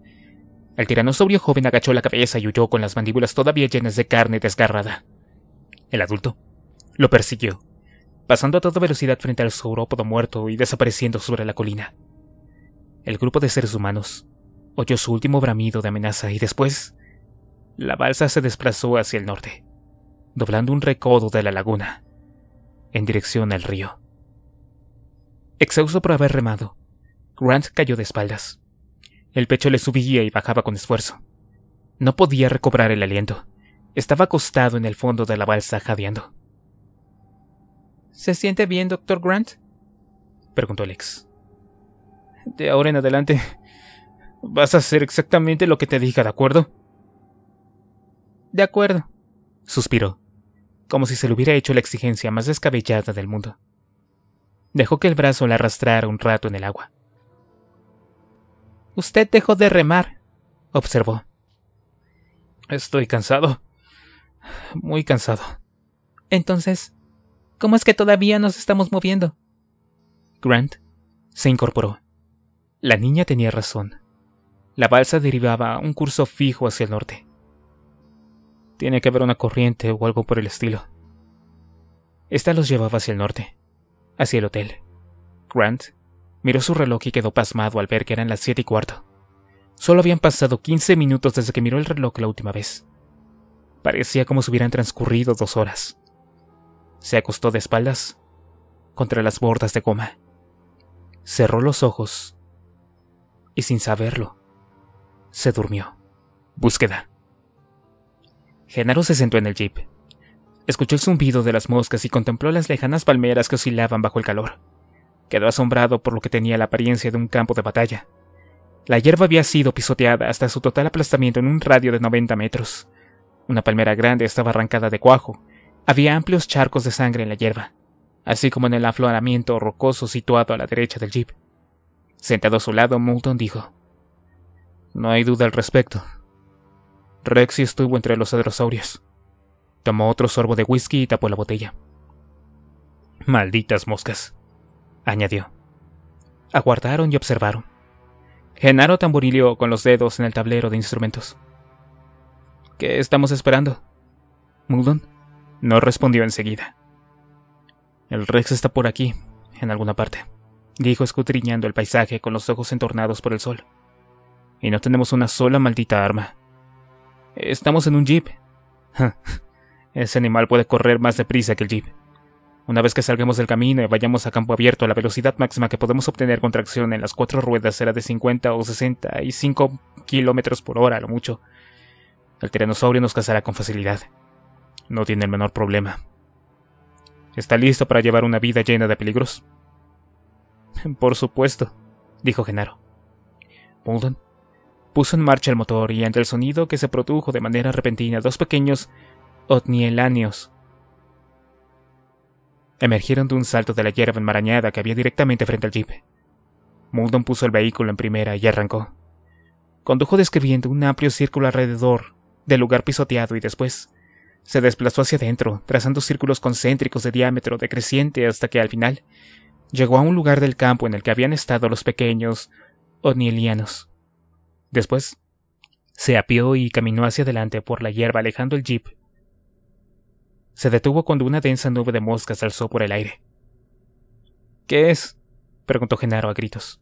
El tiranosaurio joven agachó la cabeza y huyó con las mandíbulas todavía llenas de carne desgarrada el adulto, lo persiguió, pasando a toda velocidad frente al saurópodo muerto y desapareciendo sobre la colina. El grupo de seres humanos oyó su último bramido de amenaza y después, la balsa se desplazó hacia el norte, doblando un recodo de la laguna, en dirección al río. Exhausto por haber remado, Grant cayó de espaldas. El pecho le subía y bajaba con esfuerzo. No podía recobrar el aliento. Estaba acostado en el fondo de la balsa jadeando. ¿Se siente bien, doctor Grant? preguntó Alex. De ahora en adelante, vas a hacer exactamente lo que te diga, ¿de acuerdo? De acuerdo, suspiró, como si se le hubiera hecho la exigencia más descabellada del mundo. Dejó que el brazo la arrastrara un rato en el agua. Usted dejó de remar, observó. Estoy cansado, muy cansado. Entonces, ¿cómo es que todavía nos estamos moviendo? Grant se incorporó. La niña tenía razón. La balsa derivaba un curso fijo hacia el norte. Tiene que haber una corriente o algo por el estilo. Esta los llevaba hacia el norte, hacia el hotel. Grant miró su reloj y quedó pasmado al ver que eran las siete y cuarto. Solo habían pasado 15 minutos desde que miró el reloj la última vez. Parecía como si hubieran transcurrido dos horas. Se acostó de espaldas contra las bordas de goma. Cerró los ojos y sin saberlo, se durmió. Búsqueda. Genaro se sentó en el jeep. Escuchó el zumbido de las moscas y contempló las lejanas palmeras que oscilaban bajo el calor. Quedó asombrado por lo que tenía la apariencia de un campo de batalla. La hierba había sido pisoteada hasta su total aplastamiento en un radio de 90 metros. Una palmera grande estaba arrancada de cuajo. Había amplios charcos de sangre en la hierba, así como en el afloramiento rocoso situado a la derecha del jeep. Sentado a su lado, Moulton dijo: No hay duda al respecto. Rexy estuvo entre los hadrosaurios. Tomó otro sorbo de whisky y tapó la botella. Malditas moscas, añadió. Aguardaron y observaron. Genaro tamborileó con los dedos en el tablero de instrumentos. ¿Qué estamos esperando? Muldon no respondió enseguida. El Rex está por aquí, en alguna parte, dijo escudriñando el paisaje con los ojos entornados por el sol. Y no tenemos una sola maldita arma. Estamos en un jeep. Ese animal puede correr más deprisa que el jeep. Una vez que salgamos del camino y vayamos a campo abierto, la velocidad máxima que podemos obtener con tracción en las cuatro ruedas será de 50 o 65 kilómetros por hora a lo mucho. El tiranosaurio nos cazará con facilidad. No tiene el menor problema. ¿Está listo para llevar una vida llena de peligros? Por supuesto, dijo Genaro. Muldon puso en marcha el motor y ante el sonido que se produjo de manera repentina dos pequeños ...Otnielanios. emergieron de un salto de la hierba enmarañada que había directamente frente al jeep. Muldon puso el vehículo en primera y arrancó. Condujo describiendo un amplio círculo alrededor del lugar pisoteado y después se desplazó hacia adentro, trazando círculos concéntricos de diámetro decreciente hasta que al final llegó a un lugar del campo en el que habían estado los pequeños onilianos. Después, se apió y caminó hacia adelante por la hierba alejando el jeep. Se detuvo cuando una densa nube de moscas alzó por el aire. ¿Qué es? preguntó Genaro a gritos.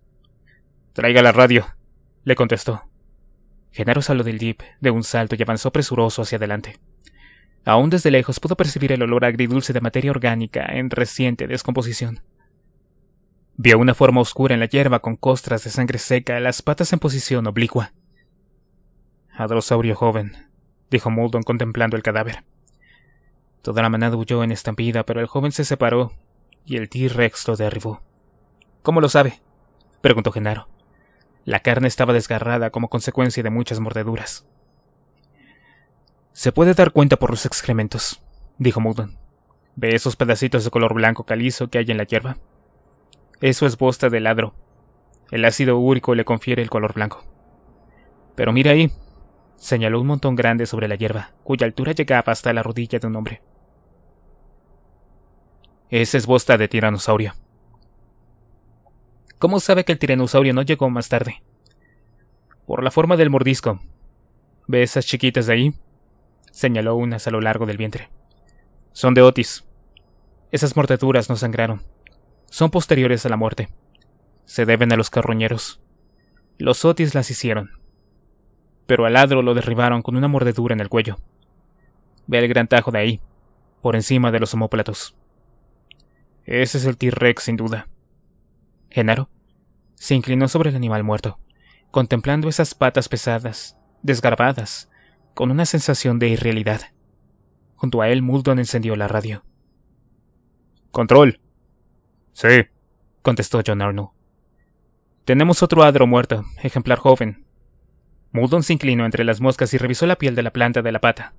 Traiga la radio, le contestó. Genaro salió del jeep de un salto y avanzó presuroso hacia adelante. Aún desde lejos pudo percibir el olor agridulce de materia orgánica en reciente descomposición. Vio una forma oscura en la hierba con costras de sangre seca, las patas en posición oblicua. —Adrosaurio joven, dijo Muldon contemplando el cadáver. Toda la manada huyó en estampida, pero el joven se separó y el T-Rex lo derribó. ¿Cómo lo sabe? preguntó Genaro. La carne estaba desgarrada como consecuencia de muchas mordeduras. Se puede dar cuenta por los excrementos, dijo Muldoon. Ve esos pedacitos de color blanco calizo que hay en la hierba? Eso es bosta de ladro. El ácido úrico le confiere el color blanco. Pero mira ahí, señaló un montón grande sobre la hierba, cuya altura llegaba hasta la rodilla de un hombre. —Esa es bosta de tiranosaurio. ¿Cómo sabe que el tiranosaurio no llegó más tarde? Por la forma del mordisco. ¿Ve esas chiquitas de ahí? Señaló unas a lo largo del vientre. Son de Otis. Esas mordeduras no sangraron. Son posteriores a la muerte. Se deben a los carroñeros. Los Otis las hicieron. Pero al ladro lo derribaron con una mordedura en el cuello. Ve el gran tajo de ahí, por encima de los homóplatos. Ese es el T-Rex sin duda. Genaro se inclinó sobre el animal muerto, contemplando esas patas pesadas, desgarbadas, con una sensación de irrealidad. Junto a él, Muldon encendió la radio. Control. Sí, contestó John Arnold. Tenemos otro adro muerto, ejemplar joven. Muldon se inclinó entre las moscas y revisó la piel de la planta de la pata.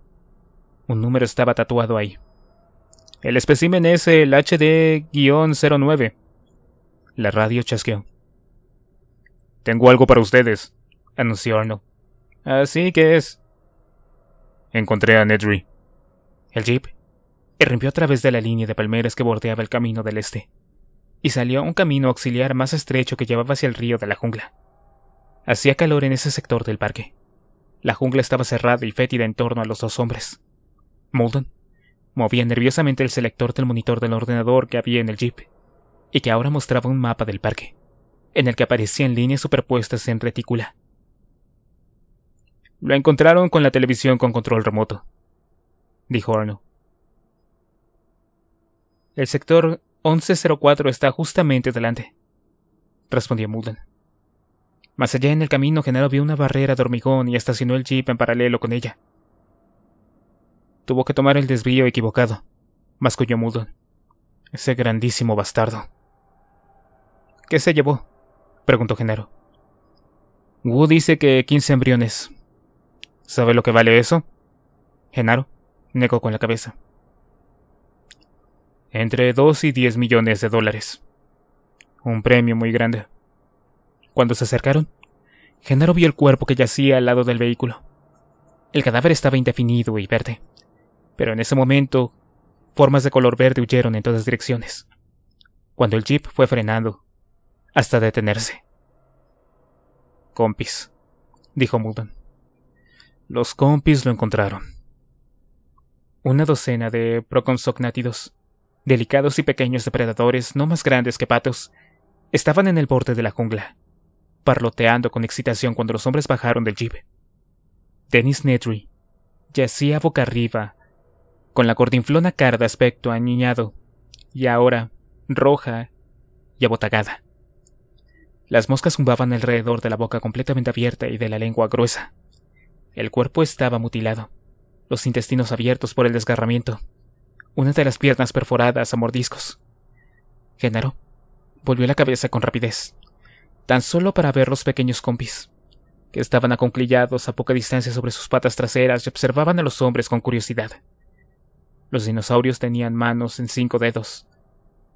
Un número estaba tatuado ahí. El espécimen es el HD-09. La radio chasqueó. Tengo algo para ustedes, anunció Arnold. Así que es. Encontré a Nedry. El jeep irrumpió a través de la línea de palmeras que bordeaba el camino del este, y salió a un camino auxiliar más estrecho que llevaba hacia el río de la jungla. Hacía calor en ese sector del parque. La jungla estaba cerrada y fétida en torno a los dos hombres. Molden movía nerviosamente el selector del monitor del ordenador que había en el jeep y que ahora mostraba un mapa del parque, en el que aparecían líneas superpuestas en retícula. Lo encontraron con la televisión con control remoto, dijo Arno. El sector 1104 está justamente delante, respondió Mulden. Más allá en el camino, Genaro vio una barrera de hormigón y estacionó el jeep en paralelo con ella. Tuvo que tomar el desvío equivocado, masculló Mulden. Ese grandísimo bastardo. ¿Qué se llevó? preguntó Genaro. Wu dice que 15 embriones. ¿Sabe lo que vale eso? Genaro negó con la cabeza. Entre 2 y 10 millones de dólares. Un premio muy grande. Cuando se acercaron, Genaro vio el cuerpo que yacía al lado del vehículo. El cadáver estaba indefinido y verde, pero en ese momento formas de color verde huyeron en todas direcciones. Cuando el jeep fue frenado hasta detenerse. Compis, dijo Mulden. Los compis lo encontraron. Una docena de proconsognátidos, delicados y pequeños depredadores no más grandes que patos, estaban en el borde de la jungla, parloteando con excitación cuando los hombres bajaron del jeep. Dennis Nedry yacía boca arriba, con la cordinflona cara de aspecto aniñado, y ahora roja y abotagada. Las moscas zumbaban alrededor de la boca completamente abierta y de la lengua gruesa. El cuerpo estaba mutilado, los intestinos abiertos por el desgarramiento, una de las piernas perforadas a mordiscos. Genaro volvió la cabeza con rapidez, tan solo para ver los pequeños compis, que estaban aconclillados a poca distancia sobre sus patas traseras y observaban a los hombres con curiosidad. Los dinosaurios tenían manos en cinco dedos,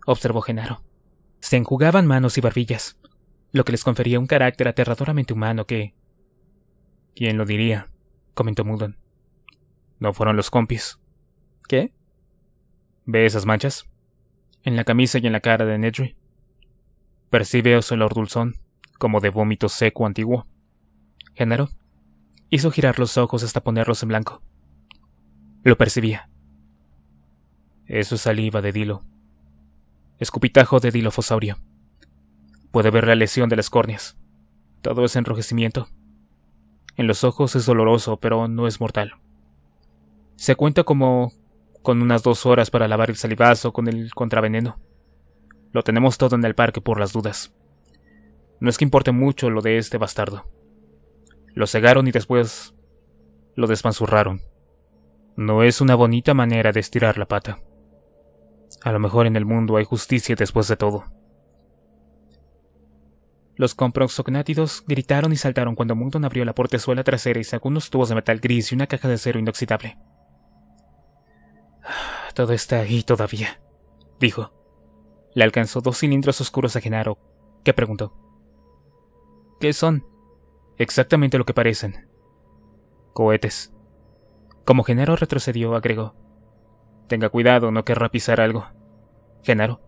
observó Genaro. Se enjugaban manos y barbillas, lo que les confería un carácter aterradoramente humano que... ¿Quién lo diría? comentó Mudon. No fueron los compis. ¿Qué? ¿Ve esas manchas? En la camisa y en la cara de Nedry. Percibe oh el olor dulzón, como de vómito seco antiguo. Genaro hizo girar los ojos hasta ponerlos en blanco. Lo percibía. Eso es saliva de dilo. Escupitajo de dilofosaurio. Puede ver la lesión de las córneas. Todo es enrojecimiento. En los ojos es doloroso, pero no es mortal. Se cuenta como con unas dos horas para lavar el salivazo con el contraveneno. Lo tenemos todo en el parque por las dudas. No es que importe mucho lo de este bastardo. Lo cegaron y después lo despanzurraron. No es una bonita manera de estirar la pata. A lo mejor en el mundo hay justicia después de todo. Los comproxognátidos gritaron y saltaron cuando Mundon abrió la portezuela trasera y sacó unos tubos de metal gris y una caja de acero inoxidable. Todo está ahí todavía, dijo. Le alcanzó dos cilindros oscuros a Genaro, que preguntó. ¿Qué son? Exactamente lo que parecen. Cohetes. Como Genaro retrocedió, agregó. Tenga cuidado, no querrá pisar algo. Genaro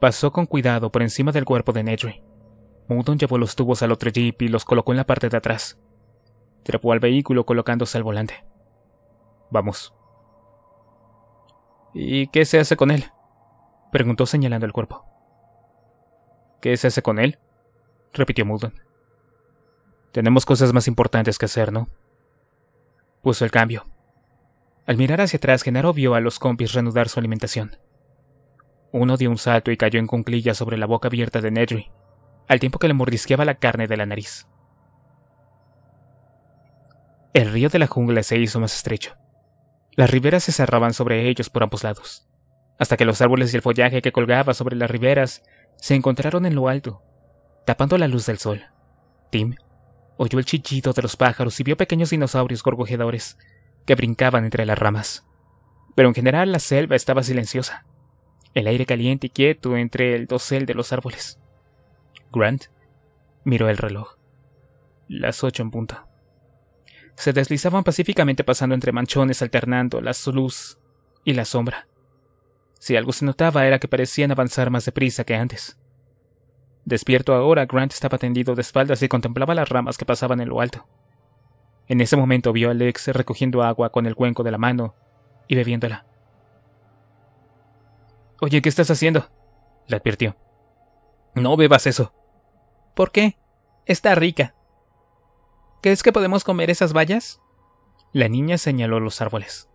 pasó con cuidado por encima del cuerpo de Nedry. Muldon llevó los tubos al otro jeep y los colocó en la parte de atrás. Trepó al vehículo colocándose al volante. Vamos. ¿Y qué se hace con él? Preguntó señalando el cuerpo. ¿Qué se hace con él? Repitió mudon Tenemos cosas más importantes que hacer, ¿no? Puso el cambio. Al mirar hacia atrás, Genaro vio a los compis reanudar su alimentación. Uno dio un salto y cayó en conclilla sobre la boca abierta de Nedry al tiempo que le mordisqueaba la carne de la nariz. El río de la jungla se hizo más estrecho. Las riberas se cerraban sobre ellos por ambos lados, hasta que los árboles y el follaje que colgaba sobre las riberas se encontraron en lo alto, tapando la luz del sol. Tim oyó el chillido de los pájaros y vio pequeños dinosaurios gorgojeadores que brincaban entre las ramas. Pero en general la selva estaba silenciosa, el aire caliente y quieto entre el dosel de los árboles. Grant miró el reloj. Las ocho en punto. Se deslizaban pacíficamente pasando entre manchones alternando la luz y la sombra. Si algo se notaba era que parecían avanzar más deprisa que antes. Despierto ahora, Grant estaba tendido de espaldas y contemplaba las ramas que pasaban en lo alto. En ese momento vio a Alex recogiendo agua con el cuenco de la mano y bebiéndola. Oye, ¿qué estás haciendo? le advirtió. No bebas eso, ¿Por qué? Está rica. ¿Crees que podemos comer esas bayas? La niña señaló los árboles.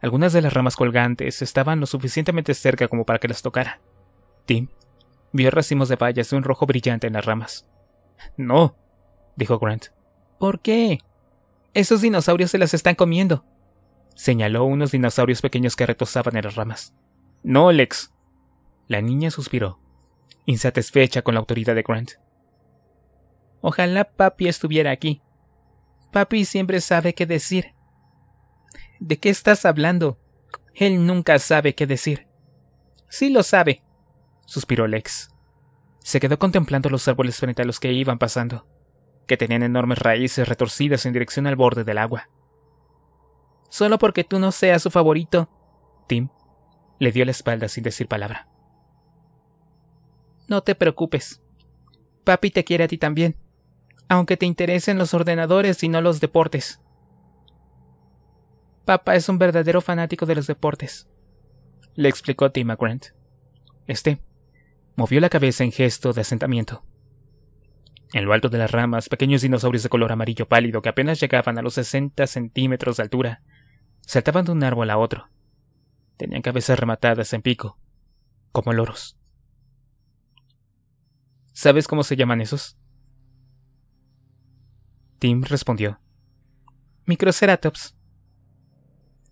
Algunas de las ramas colgantes estaban lo suficientemente cerca como para que las tocara. Tim vio racimos de bayas de un rojo brillante en las ramas. No, dijo Grant. ¿Por qué? Esos dinosaurios se las están comiendo. Señaló unos dinosaurios pequeños que retozaban en las ramas. No, Lex. La niña suspiró, insatisfecha con la autoridad de Grant. Ojalá papi estuviera aquí. Papi siempre sabe qué decir. ¿De qué estás hablando? Él nunca sabe qué decir. Sí lo sabe, suspiró Lex. Se quedó contemplando los árboles frente a los que iban pasando, que tenían enormes raíces retorcidas en dirección al borde del agua. Solo porque tú no seas su favorito, Tim le dio la espalda sin decir palabra. No te preocupes. Papi te quiere a ti también aunque te interesen los ordenadores y no los deportes. Papá es un verdadero fanático de los deportes, le explicó Tim Grant. Este movió la cabeza en gesto de asentamiento. En lo alto de las ramas, pequeños dinosaurios de color amarillo pálido que apenas llegaban a los 60 centímetros de altura, saltaban de un árbol a otro. Tenían cabezas rematadas en pico, como loros. ¿Sabes cómo se llaman esos? Tim respondió. Microceratops.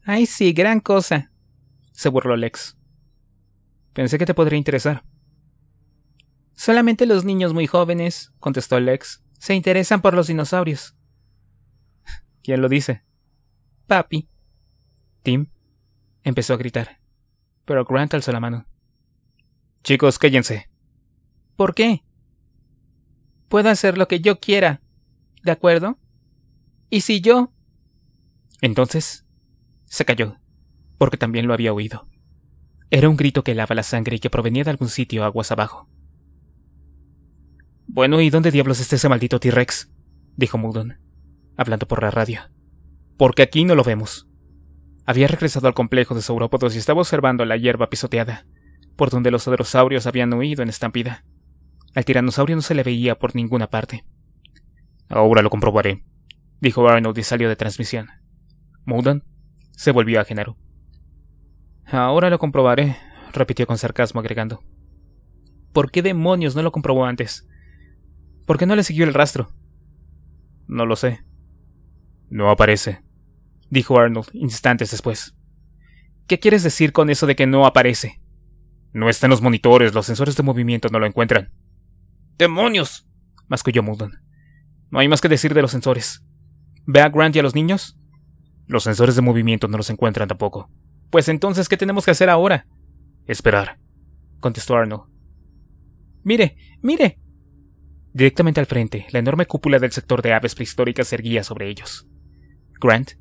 Ay, sí, gran cosa, se burló Lex. Pensé que te podría interesar. Solamente los niños muy jóvenes, contestó Lex, se interesan por los dinosaurios. ¿Quién lo dice? Papi. Tim empezó a gritar, pero Grant alzó la mano. Chicos, cállense. ¿Por qué? Puedo hacer lo que yo quiera, ¿De acuerdo? ¿Y si yo? Entonces, se cayó, porque también lo había oído. Era un grito que lava la sangre y que provenía de algún sitio aguas abajo. Bueno, ¿y dónde diablos está ese maldito T-Rex? dijo Muldoon, hablando por la radio. Porque aquí no lo vemos. Había regresado al complejo de saurópodos y estaba observando la hierba pisoteada, por donde los adrosaurios habían huido en estampida. Al tiranosaurio no se le veía por ninguna parte. Ahora lo comprobaré, dijo Arnold y salió de transmisión. Mudan se volvió a Genaro. Ahora lo comprobaré, repitió con sarcasmo agregando. ¿Por qué demonios no lo comprobó antes? ¿Por qué no le siguió el rastro? No lo sé. No aparece, dijo Arnold instantes después. ¿Qué quieres decir con eso de que no aparece? No está en los monitores, los sensores de movimiento no lo encuentran. ¡Demonios! masculló Mudan. No hay más que decir de los sensores. ¿Ve a Grant y a los niños? Los sensores de movimiento no los encuentran tampoco. Pues entonces, ¿qué tenemos que hacer ahora? Esperar, contestó Arnold. Mire, mire. Directamente al frente, la enorme cúpula del sector de aves prehistóricas se erguía sobre ellos. Grant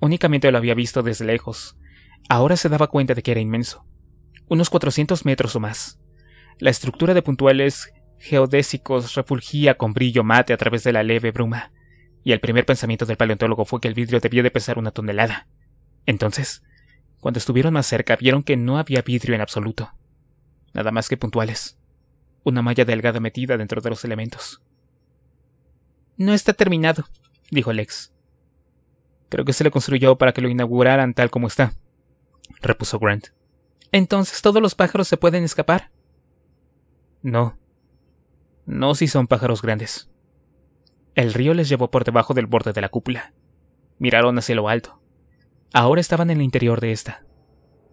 únicamente lo había visto desde lejos. Ahora se daba cuenta de que era inmenso. Unos 400 metros o más. La estructura de puntuales geodésicos refulgía con brillo mate a través de la leve bruma, y el primer pensamiento del paleontólogo fue que el vidrio debía de pesar una tonelada. Entonces, cuando estuvieron más cerca, vieron que no había vidrio en absoluto, nada más que puntuales, una malla delgada metida dentro de los elementos. No está terminado, dijo Lex. Creo que se le construyó para que lo inauguraran tal como está, repuso Grant. Entonces todos los pájaros se pueden escapar. No, no si son pájaros grandes. El río les llevó por debajo del borde de la cúpula. Miraron hacia lo alto. Ahora estaban en el interior de esta,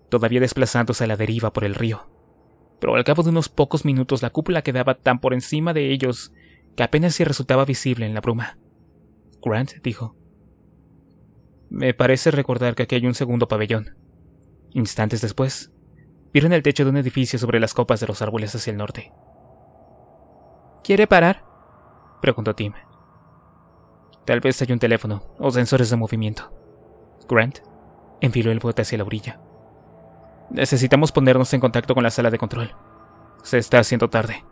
todavía desplazándose a la deriva por el río. Pero al cabo de unos pocos minutos la cúpula quedaba tan por encima de ellos que apenas se resultaba visible en la bruma. Grant dijo: Me parece recordar que aquí hay un segundo pabellón. Instantes después, vieron el techo de un edificio sobre las copas de los árboles hacia el norte. ¿Quiere parar? Preguntó Tim. Tal vez hay un teléfono o sensores de movimiento. Grant enfiló el bote hacia la orilla. Necesitamos ponernos en contacto con la sala de control. Se está haciendo tarde.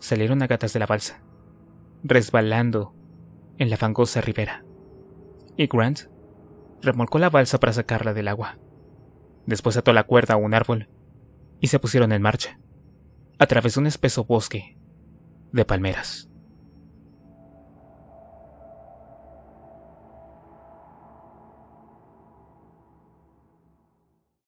Salieron a gatas de la balsa, resbalando en la fangosa ribera. Y Grant remolcó la balsa para sacarla del agua. Después ató la cuerda a un árbol y se pusieron en marcha. A través de un espeso bosque de palmeras.